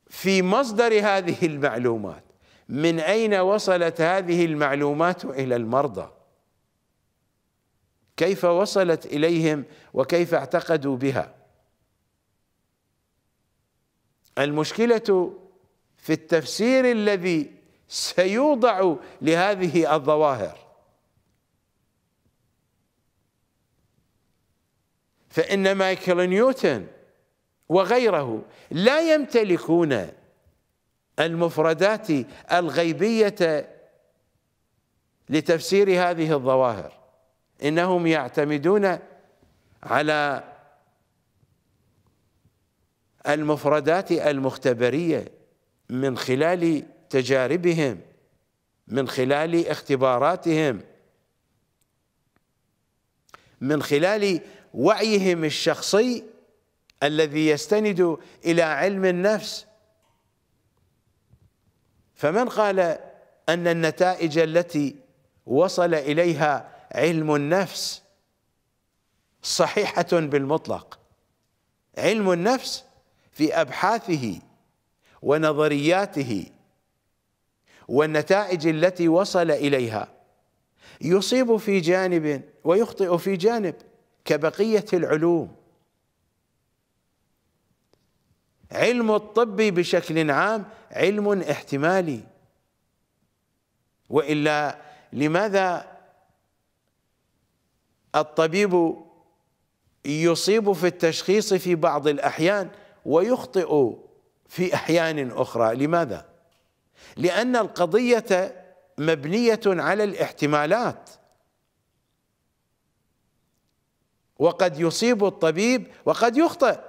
في مصدر هذه المعلومات من أين وصلت هذه المعلومات إلى المرضى كيف وصلت إليهم وكيف اعتقدوا بها المشكلة في التفسير الذي سيوضع لهذه الظواهر فإن مايكل نيوتن وغيره لا يمتلكون المفردات الغيبية لتفسير هذه الظواهر إنهم يعتمدون على المفردات المختبريه من خلال تجاربهم من خلال اختباراتهم من خلال وعيهم الشخصي الذي يستند الى علم النفس فمن قال ان النتائج التي وصل اليها علم النفس صحيحه بالمطلق علم النفس في أبحاثه ونظرياته والنتائج التي وصل إليها يصيب في جانب ويخطئ في جانب كبقية العلوم علم الطب بشكل عام علم احتمالي وإلا لماذا الطبيب يصيب في التشخيص في بعض الأحيان ويخطئ في احيان اخرى لماذا لان القضيه مبنيه على الاحتمالات وقد يصيب الطبيب وقد يخطئ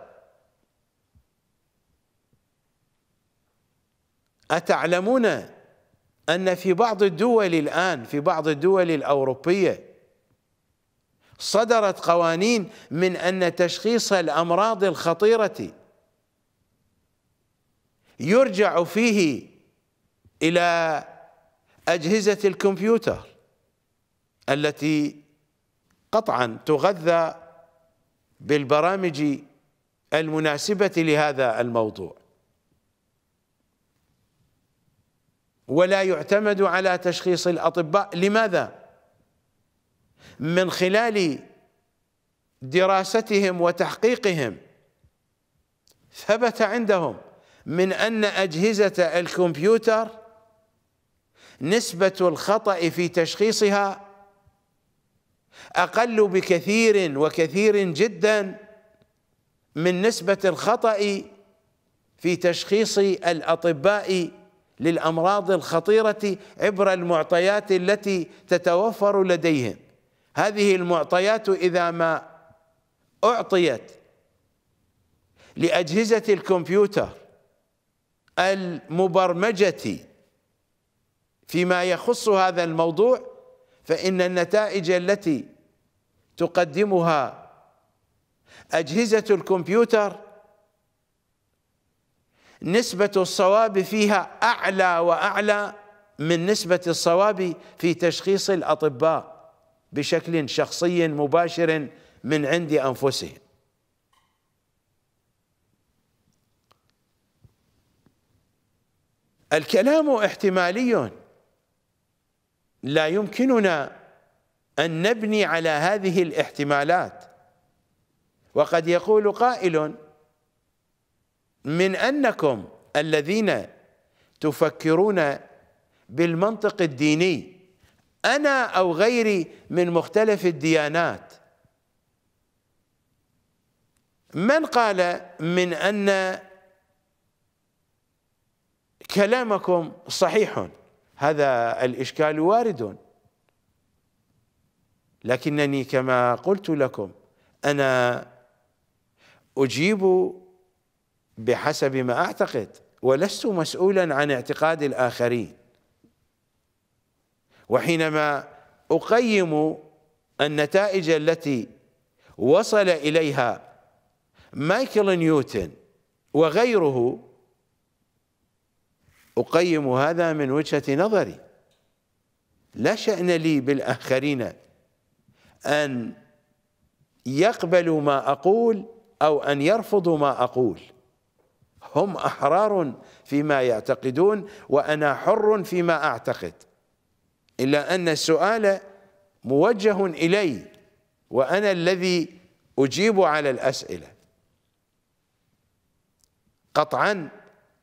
اتعلمون ان في بعض الدول الان في بعض الدول الاوروبيه صدرت قوانين من ان تشخيص الامراض الخطيره يرجع فيه إلى أجهزة الكمبيوتر التي قطعا تغذى بالبرامج المناسبة لهذا الموضوع ولا يعتمد على تشخيص الأطباء لماذا؟ من خلال دراستهم وتحقيقهم ثبت عندهم من أن أجهزة الكمبيوتر نسبة الخطأ في تشخيصها أقل بكثير وكثير جدا من نسبة الخطأ في تشخيص الأطباء للأمراض الخطيرة عبر المعطيات التي تتوفر لديهم هذه المعطيات إذا ما أعطيت لأجهزة الكمبيوتر المبرمجة فيما يخص هذا الموضوع فإن النتائج التي تقدمها أجهزة الكمبيوتر نسبة الصواب فيها أعلى وأعلى من نسبة الصواب في تشخيص الأطباء بشكل شخصي مباشر من عند أنفسهم الكلام احتمالي لا يمكننا أن نبني على هذه الاحتمالات وقد يقول قائل من أنكم الذين تفكرون بالمنطق الديني أنا أو غيري من مختلف الديانات من قال من أن كلامكم صحيح هذا الإشكال وارد لكنني كما قلت لكم أنا أجيب بحسب ما أعتقد ولست مسؤولا عن اعتقاد الآخرين وحينما أقيم النتائج التي وصل إليها مايكل نيوتن وغيره أقيم هذا من وجهة نظري لا شأن لي بالآخرين أن يقبلوا ما أقول أو أن يرفضوا ما أقول هم أحرار فيما يعتقدون وأنا حر فيما أعتقد إلا أن السؤال موجه إلي وأنا الذي أجيب على الأسئلة قطعا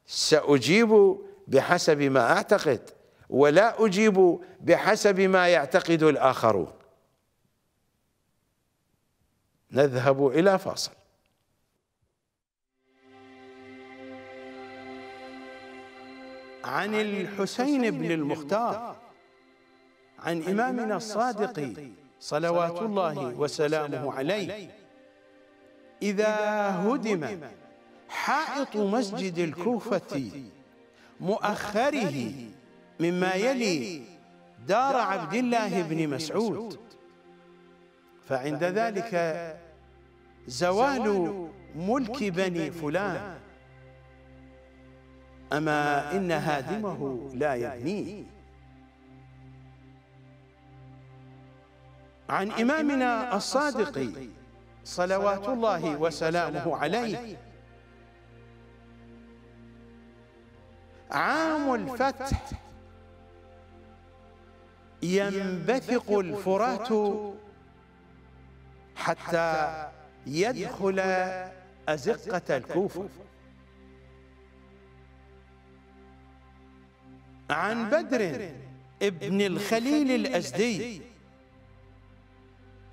سأجيب بحسب ما أعتقد ولا أجيب بحسب ما يعتقد الآخرون نذهب إلى فاصل عن الحسين بن المختار عن إمامنا الصادق صلوات الله وسلامه عليه إذا هدم حائط مسجد الكوفة مؤخره مما يلي دار عبد الله بن مسعود فعند ذلك زوال ملك بني فلان أما إن هادمه لا يبنيه عن إمامنا الصادق صلوات الله وسلامه عليه عام الفتح ينبثق الفرات حتى يدخل أزقة الكوفة عن بدر ابن الخليل الأزدي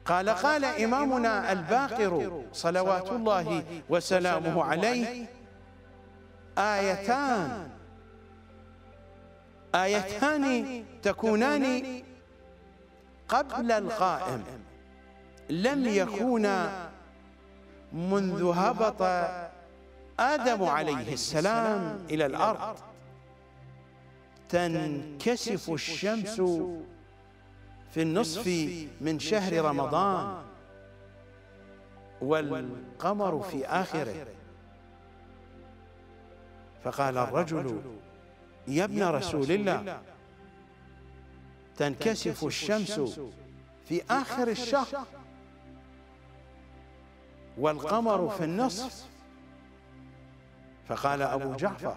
قال قال إمامنا الباقر صلوات الله وسلامه عليه آيتان آيتان تكونان قبل القائم لم يكونا منذ هبط آدم عليه السلام إلى الأرض تنكسف الشمس في النصف من شهر رمضان والقمر في آخره فقال الرجل يا ابن رسول الله تنكسف الشمس في آخر الشهر والقمر في النصف فقال أبو جعفر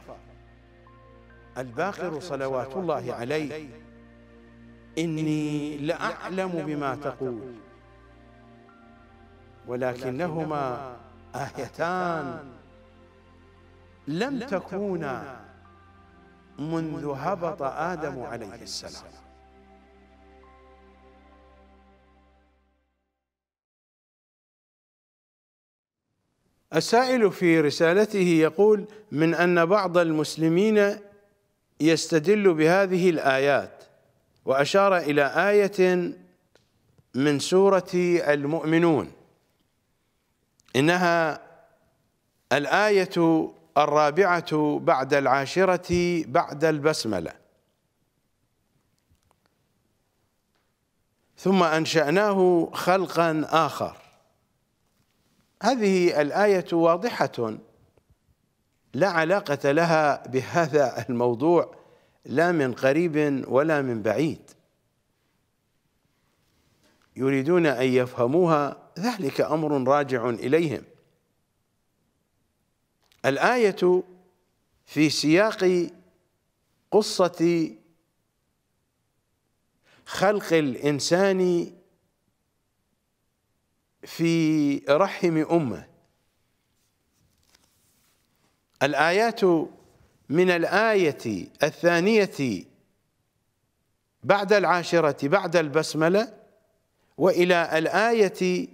الباقر صلوات الله عليه إني لأعلم بما تقول ولكنهما آيتان لم تكونا منذ هبط آدم عليه السلام السائل في رسالته يقول من أن بعض المسلمين يستدل بهذه الآيات وأشار إلى آية من سورة المؤمنون إنها الآية الرابعة بعد العاشرة بعد البسملة ثم أنشأناه خلقا آخر هذه الآية واضحة لا علاقة لها بهذا الموضوع لا من قريب ولا من بعيد يريدون أن يفهموها ذلك أمر راجع إليهم الآية في سياق قصة خلق الإنسان في رحم أمه الآيات من الآية الثانية بعد العاشرة بعد البسملة وإلى الآية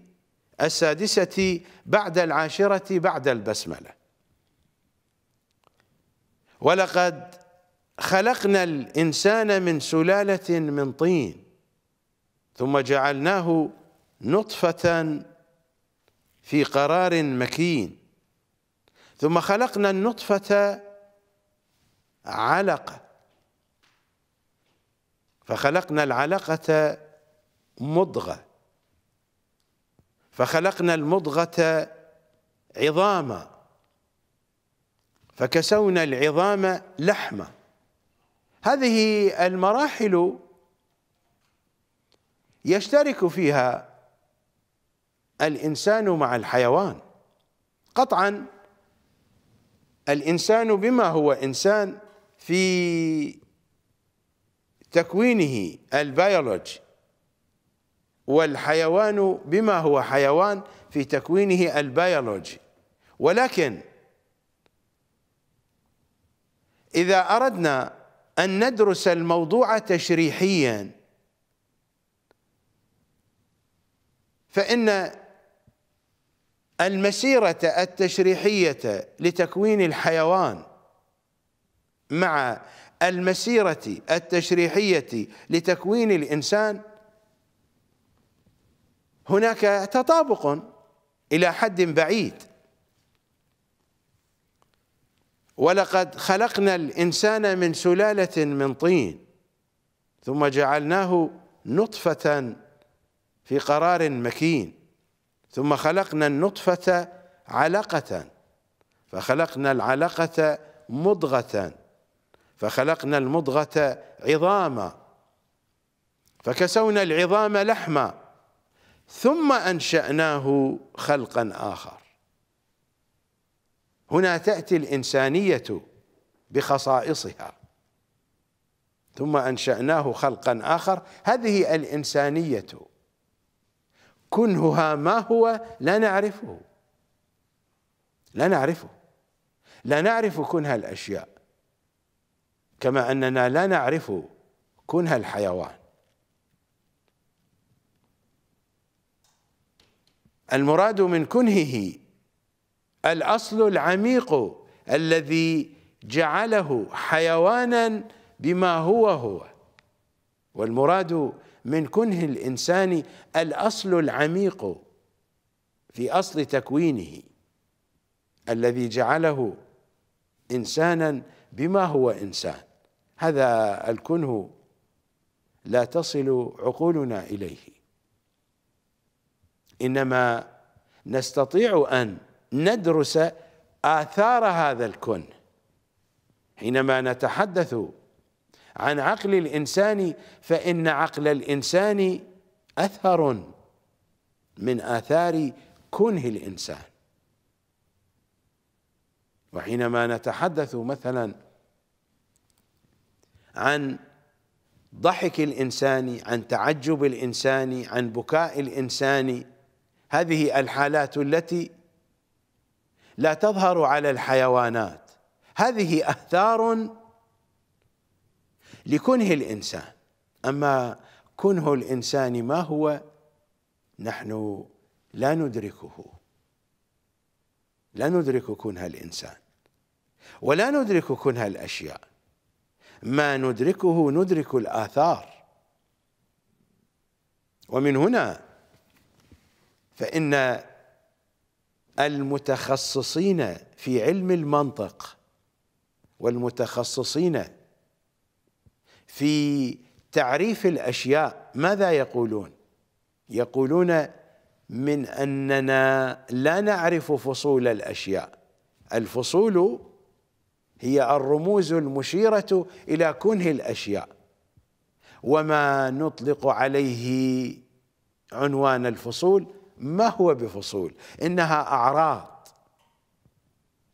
السادسة بعد العاشرة بعد البسملة ولقد خلقنا الإنسان من سلالة من طين ثم جعلناه نطفة في قرار مكين ثم خلقنا النطفة علقة فخلقنا العلقة مضغة فخلقنا المضغة عظاما فكسونا العظام لحمة هذه المراحل يشترك فيها الإنسان مع الحيوان قطعا الإنسان بما هو إنسان في تكوينه البيولوجي والحيوان بما هو حيوان في تكوينه البيولوجي ولكن إذا أردنا أن ندرس الموضوع تشريحيا فإن المسيرة التشريحية لتكوين الحيوان مع المسيرة التشريحية لتكوين الإنسان هناك تطابق إلى حد بعيد ولقد خلقنا الإنسان من سلالة من طين ثم جعلناه نطفة في قرار مكين ثم خلقنا النطفة علقة فخلقنا العلقة مضغة فخلقنا المضغة عظاما فكسونا العظام لحما ثم أنشأناه خلقا آخر هنا تأتي الإنسانية بخصائصها ثم أنشأناه خلقا آخر هذه الإنسانية كنهها ما هو لا نعرفه لا نعرفه لا نعرف كنه الأشياء كما أننا لا نعرف كنه الحيوان المراد من كنهه الاصل العميق الذي جعله حيوانا بما هو هو والمراد من كنه الانسان الاصل العميق في اصل تكوينه الذي جعله انسانا بما هو انسان هذا الكنه لا تصل عقولنا اليه انما نستطيع ان ندرس آثار هذا الكون حينما نتحدث عن عقل الإنسان فإن عقل الإنسان أثر من آثار كنه الإنسان وحينما نتحدث مثلا عن ضحك الإنسان عن تعجب الإنسان عن بكاء الإنسان هذه الحالات التي لا تظهر على الحيوانات هذه اثار لكنه الانسان اما كنه الانسان ما هو نحن لا ندركه لا ندرك كنه الانسان ولا ندرك كنه الاشياء ما ندركه ندرك الاثار ومن هنا فان المتخصصين في علم المنطق والمتخصصين في تعريف الاشياء ماذا يقولون؟ يقولون من اننا لا نعرف فصول الاشياء الفصول هي الرموز المشيره الى كنه الاشياء وما نطلق عليه عنوان الفصول ما هو بفصول انها اعراض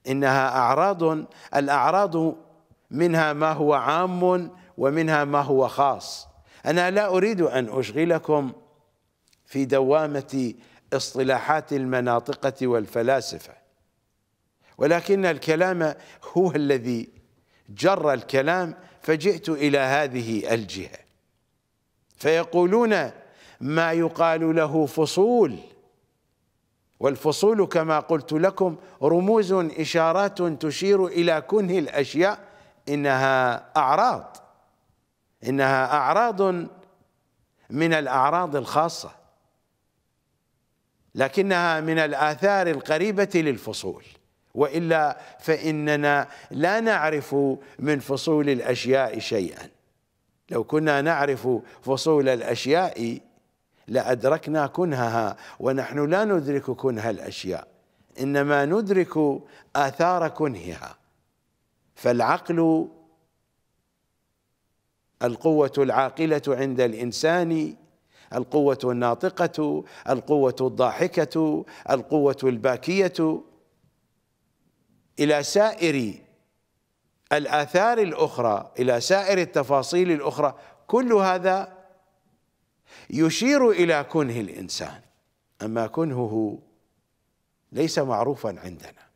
انها اعراض الاعراض منها ما هو عام ومنها ما هو خاص انا لا اريد ان اشغلكم في دوامه اصطلاحات المناطقه والفلاسفه ولكن الكلام هو الذي جر الكلام فجئت الى هذه الجهه فيقولون ما يقال له فصول والفصول كما قلت لكم رموز إشارات تشير إلى كنه الأشياء إنها أعراض إنها أعراض من الأعراض الخاصة لكنها من الآثار القريبة للفصول وإلا فإننا لا نعرف من فصول الأشياء شيئا لو كنا نعرف فصول الأشياء لأدركنا كنهها ونحن لا ندرك كنه الأشياء إنما ندرك آثار كنهها فالعقل القوة العاقلة عند الإنسان القوة الناطقة القوة الضاحكة القوة الباكية إلى سائر الآثار الأخرى إلى سائر التفاصيل الأخرى كل هذا يشير إلى كنه الإنسان أما كنهه ليس معروفا عندنا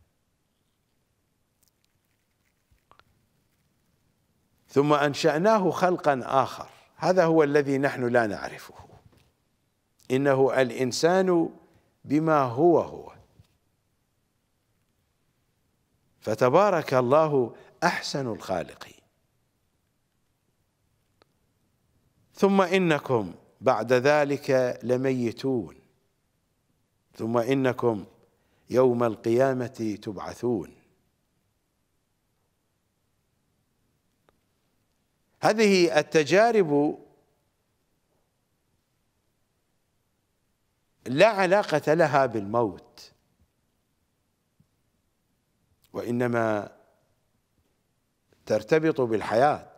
ثم أنشأناه خلقا آخر هذا هو الذي نحن لا نعرفه إنه الإنسان بما هو هو فتبارك الله أحسن الخالقين ثم إنكم بعد ذلك لميتون ثم إنكم يوم القيامة تبعثون هذه التجارب لا علاقة لها بالموت وإنما ترتبط بالحياة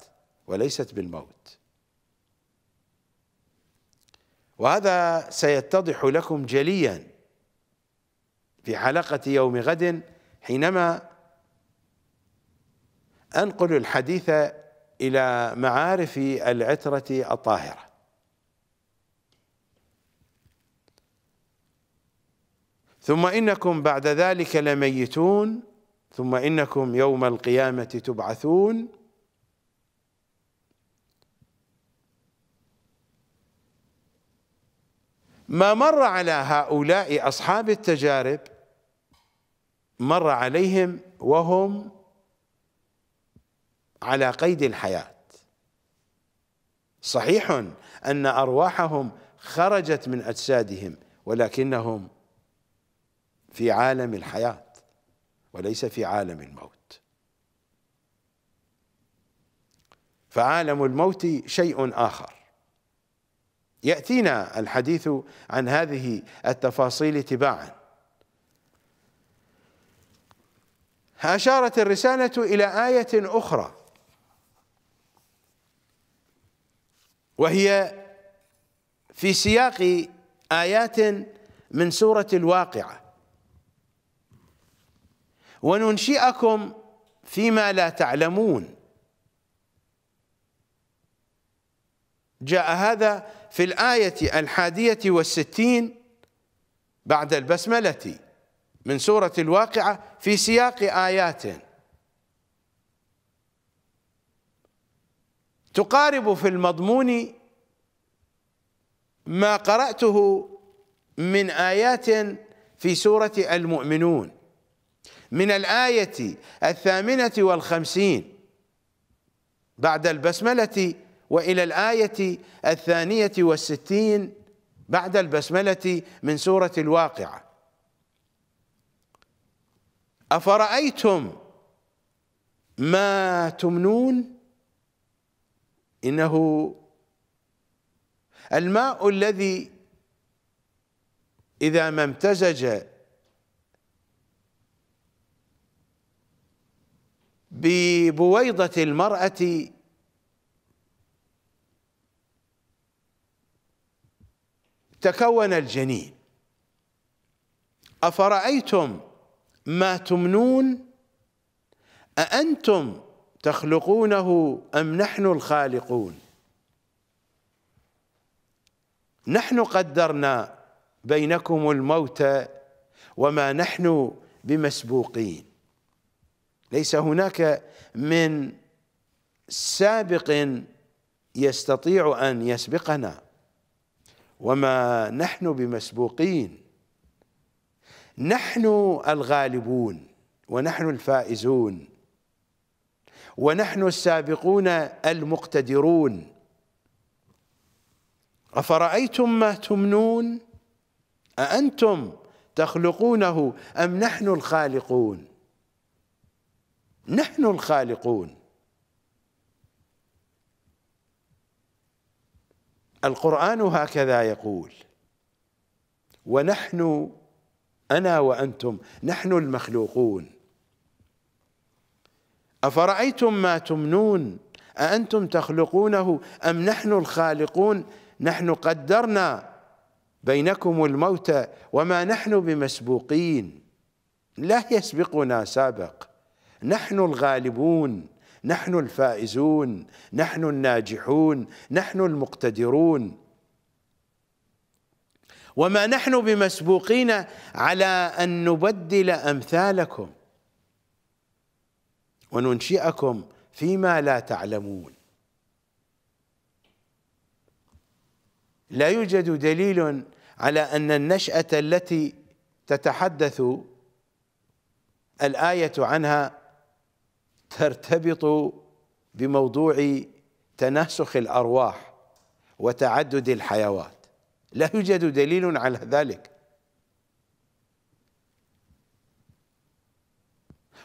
وليست بالموت وهذا سيتضح لكم جليا في حلقة يوم غد حينما أنقل الحديث إلى معارف العترة الطاهرة ثم إنكم بعد ذلك لميتون ثم إنكم يوم القيامة تبعثون ما مر على هؤلاء أصحاب التجارب مر عليهم وهم على قيد الحياة صحيح أن أرواحهم خرجت من أجسادهم ولكنهم في عالم الحياة وليس في عالم الموت فعالم الموت شيء آخر يأتينا الحديث عن هذه التفاصيل تباعا أشارت الرسالة إلى آية أخرى وهي في سياق آيات من سورة الواقعة وننشئكم فيما لا تعلمون جاء هذا في الآية الحادية والستين بعد البسملة من سورة الواقعة في سياق آيات تقارب في المضمون ما قرأته من آيات في سورة المؤمنون من الآية الثامنة والخمسين بعد البسملة وإلى الآية الثانية والستين بعد البسملة من سورة الواقعة أفرأيتم ما تمنون إنه الماء الذي إذا ما امتزج ببويضة المرأة تكون الجنين أفرأيتم ما تمنون أأنتم تخلقونه أم نحن الخالقون نحن قدرنا بينكم الموت وما نحن بمسبوقين ليس هناك من سابق يستطيع أن يسبقنا وما نحن بمسبوقين نحن الغالبون ونحن الفائزون ونحن السابقون المقتدرون أفرأيتم ما تمنون أأنتم تخلقونه أم نحن الخالقون نحن الخالقون القرآن هكذا يقول ونحن أنا وأنتم نحن المخلوقون أفرأيتم ما تمنون أأنتم تخلقونه أم نحن الخالقون نحن قدرنا بينكم الموت وما نحن بمسبوقين لا يسبقنا سابق نحن الغالبون نحن الفائزون نحن الناجحون نحن المقتدرون وما نحن بمسبوقين على ان نبدل امثالكم وننشئكم فيما لا تعلمون لا يوجد دليل على ان النشاه التي تتحدث الايه عنها ترتبط بموضوع تناسخ الارواح وتعدد الحيوات لا يوجد دليل على ذلك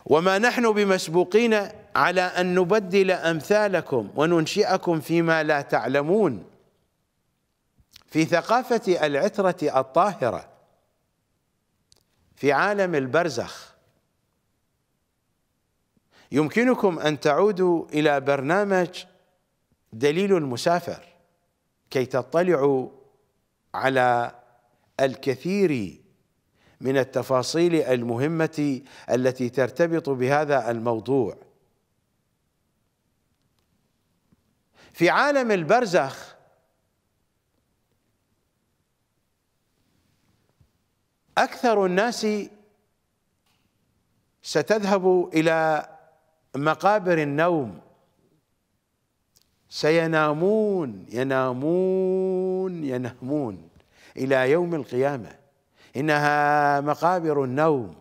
وما نحن بمسبوقين على ان نبدل امثالكم وننشئكم فيما لا تعلمون في ثقافه العتره الطاهره في عالم البرزخ يمكنكم أن تعودوا إلى برنامج دليل المسافر كي تطلعوا على الكثير من التفاصيل المهمة التي ترتبط بهذا الموضوع في عالم البرزخ أكثر الناس ستذهب إلى مقابر النوم سينامون ينامون ينامون إلى يوم القيامة إنها مقابر النوم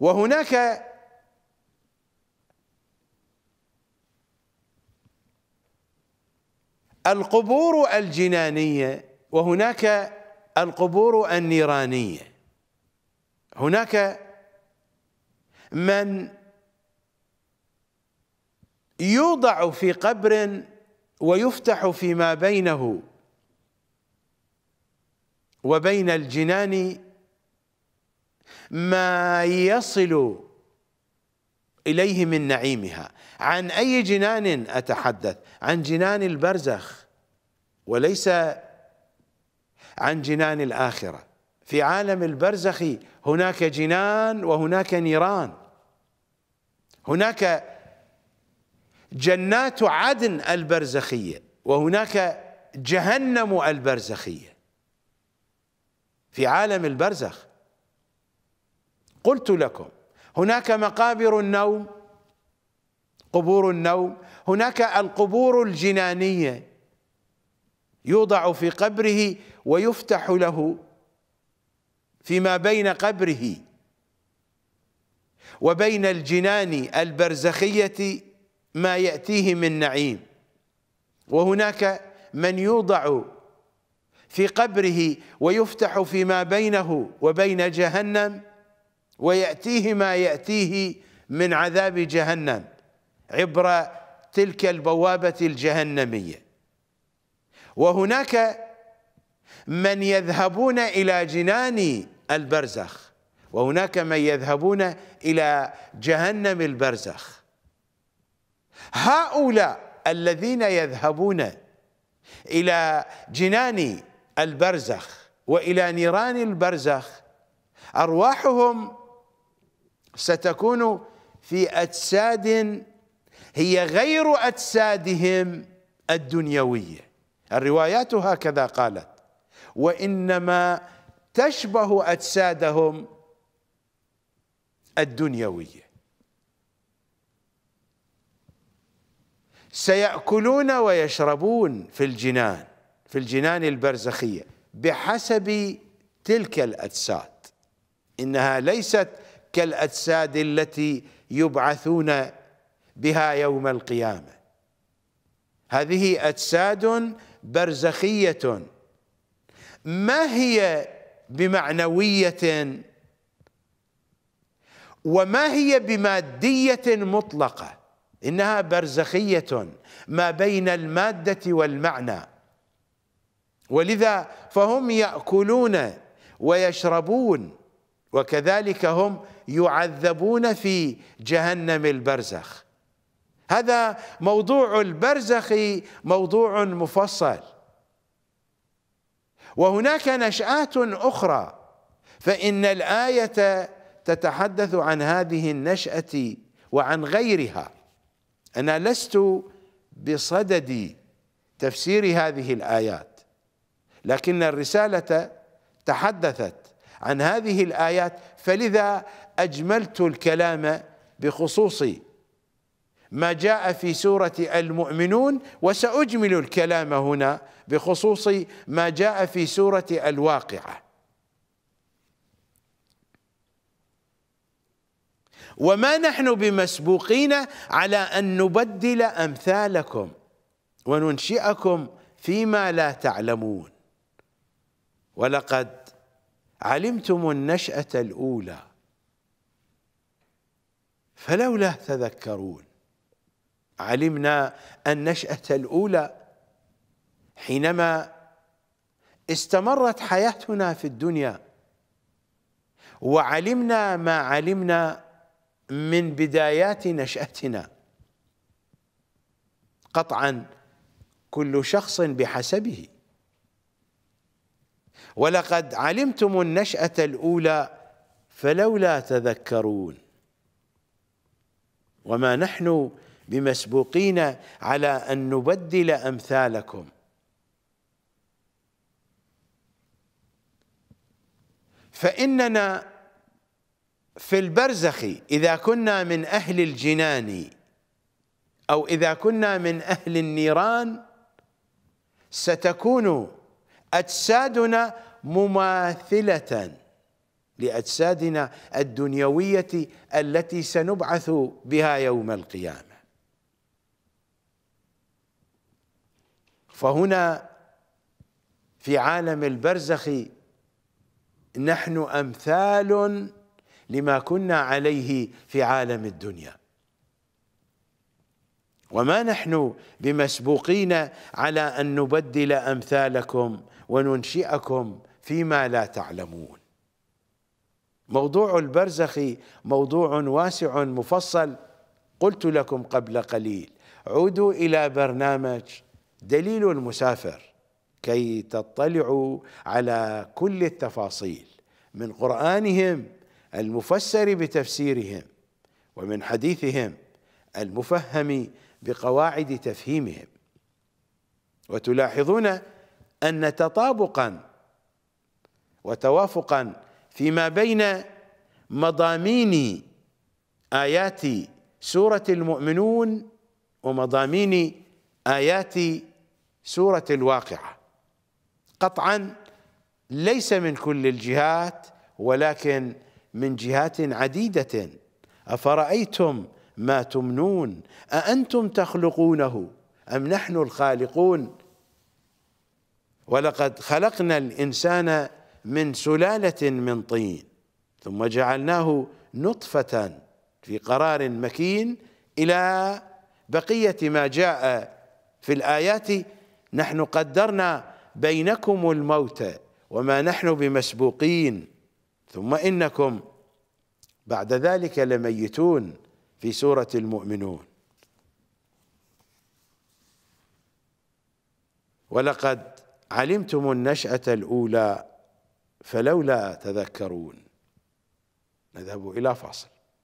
وهناك القبور الجنانية وهناك القبور النيرانية هناك من يوضع في قبر ويفتح فيما بينه وبين الجنان ما يصل إليه من نعيمها عن أي جنان أتحدث عن جنان البرزخ وليس عن جنان الآخرة في عالم البرزخ هناك جنان وهناك نيران هناك جنات عدن البرزخية وهناك جهنم البرزخية في عالم البرزخ قلت لكم هناك مقابر النوم قبور النوم هناك القبور الجنانية يوضع في قبره ويفتح له فيما بين قبره وبين الجنان البرزخية ما يأتيه من نعيم وهناك من يوضع في قبره ويفتح فيما بينه وبين جهنم ويأتيه ما يأتيه من عذاب جهنم عبر تلك البوابة الجهنمية وهناك من يذهبون إلى جنان البرزخ وهناك من يذهبون إلى جهنم البرزخ هؤلاء الذين يذهبون إلى جنان البرزخ وإلى نيران البرزخ أرواحهم ستكون في أجساد هي غير أجسادهم الدنيوية الروايات هكذا قالت وانما تشبه اجسادهم الدنيويه سياكلون ويشربون في الجنان في الجنان البرزخيه بحسب تلك الاجساد انها ليست كالاجساد التي يبعثون بها يوم القيامه هذه اجساد برزخيه ما هي بمعنويه وما هي بماديه مطلقه انها برزخيه ما بين الماده والمعنى ولذا فهم ياكلون ويشربون وكذلك هم يعذبون في جهنم البرزخ هذا موضوع البرزخ موضوع مفصل وهناك نشآت أخرى فإن الآية تتحدث عن هذه النشأة وعن غيرها أنا لست بصدد تفسير هذه الآيات لكن الرسالة تحدثت عن هذه الآيات فلذا أجملت الكلام بخصوص ما جاء في سورة المؤمنون وسأجمل الكلام هنا بخصوص ما جاء في سورة الواقعة وما نحن بمسبوقين على أن نبدل أمثالكم وننشئكم فيما لا تعلمون ولقد علمتم النشأة الأولى فلولا تذكرون علمنا النشأة الأولى حينما استمرت حياتنا في الدنيا وعلمنا ما علمنا من بدايات نشأتنا قطعا كل شخص بحسبه ولقد علمتم النشأة الأولى فلولا تذكرون وما نحن بمسبوقين على أن نبدل أمثالكم فإننا في البرزخ إذا كنا من أهل الجنان أو إذا كنا من أهل النيران ستكون أجسادنا مماثلة لأجسادنا الدنيوية التي سنبعث بها يوم القيامة فهنا في عالم البرزخ نحن امثال لما كنا عليه في عالم الدنيا وما نحن بمسبوقين على ان نبدل امثالكم وننشئكم فيما لا تعلمون موضوع البرزخ موضوع واسع مفصل قلت لكم قبل قليل عودوا الى برنامج دليل المسافر كي تطلعوا على كل التفاصيل من قرآنهم المفسر بتفسيرهم ومن حديثهم المفهم بقواعد تفهيمهم وتلاحظون أن تطابقا وتوافقا فيما بين مضامين آيات سورة المؤمنون ومضامين آيات سورة الواقعة قطعا ليس من كل الجهات ولكن من جهات عديدة أفرأيتم ما تمنون أأنتم تخلقونه أم نحن الخالقون ولقد خلقنا الإنسان من سلالة من طين ثم جعلناه نطفة في قرار مكين إلى بقية ما جاء في الآيات نحن قدرنا بينكم الموت وما نحن بمسبوقين ثم إنكم بعد ذلك لميتون في سورة المؤمنون ولقد علمتم النشأة الأولى فلولا تذكرون نذهب إلى فاصل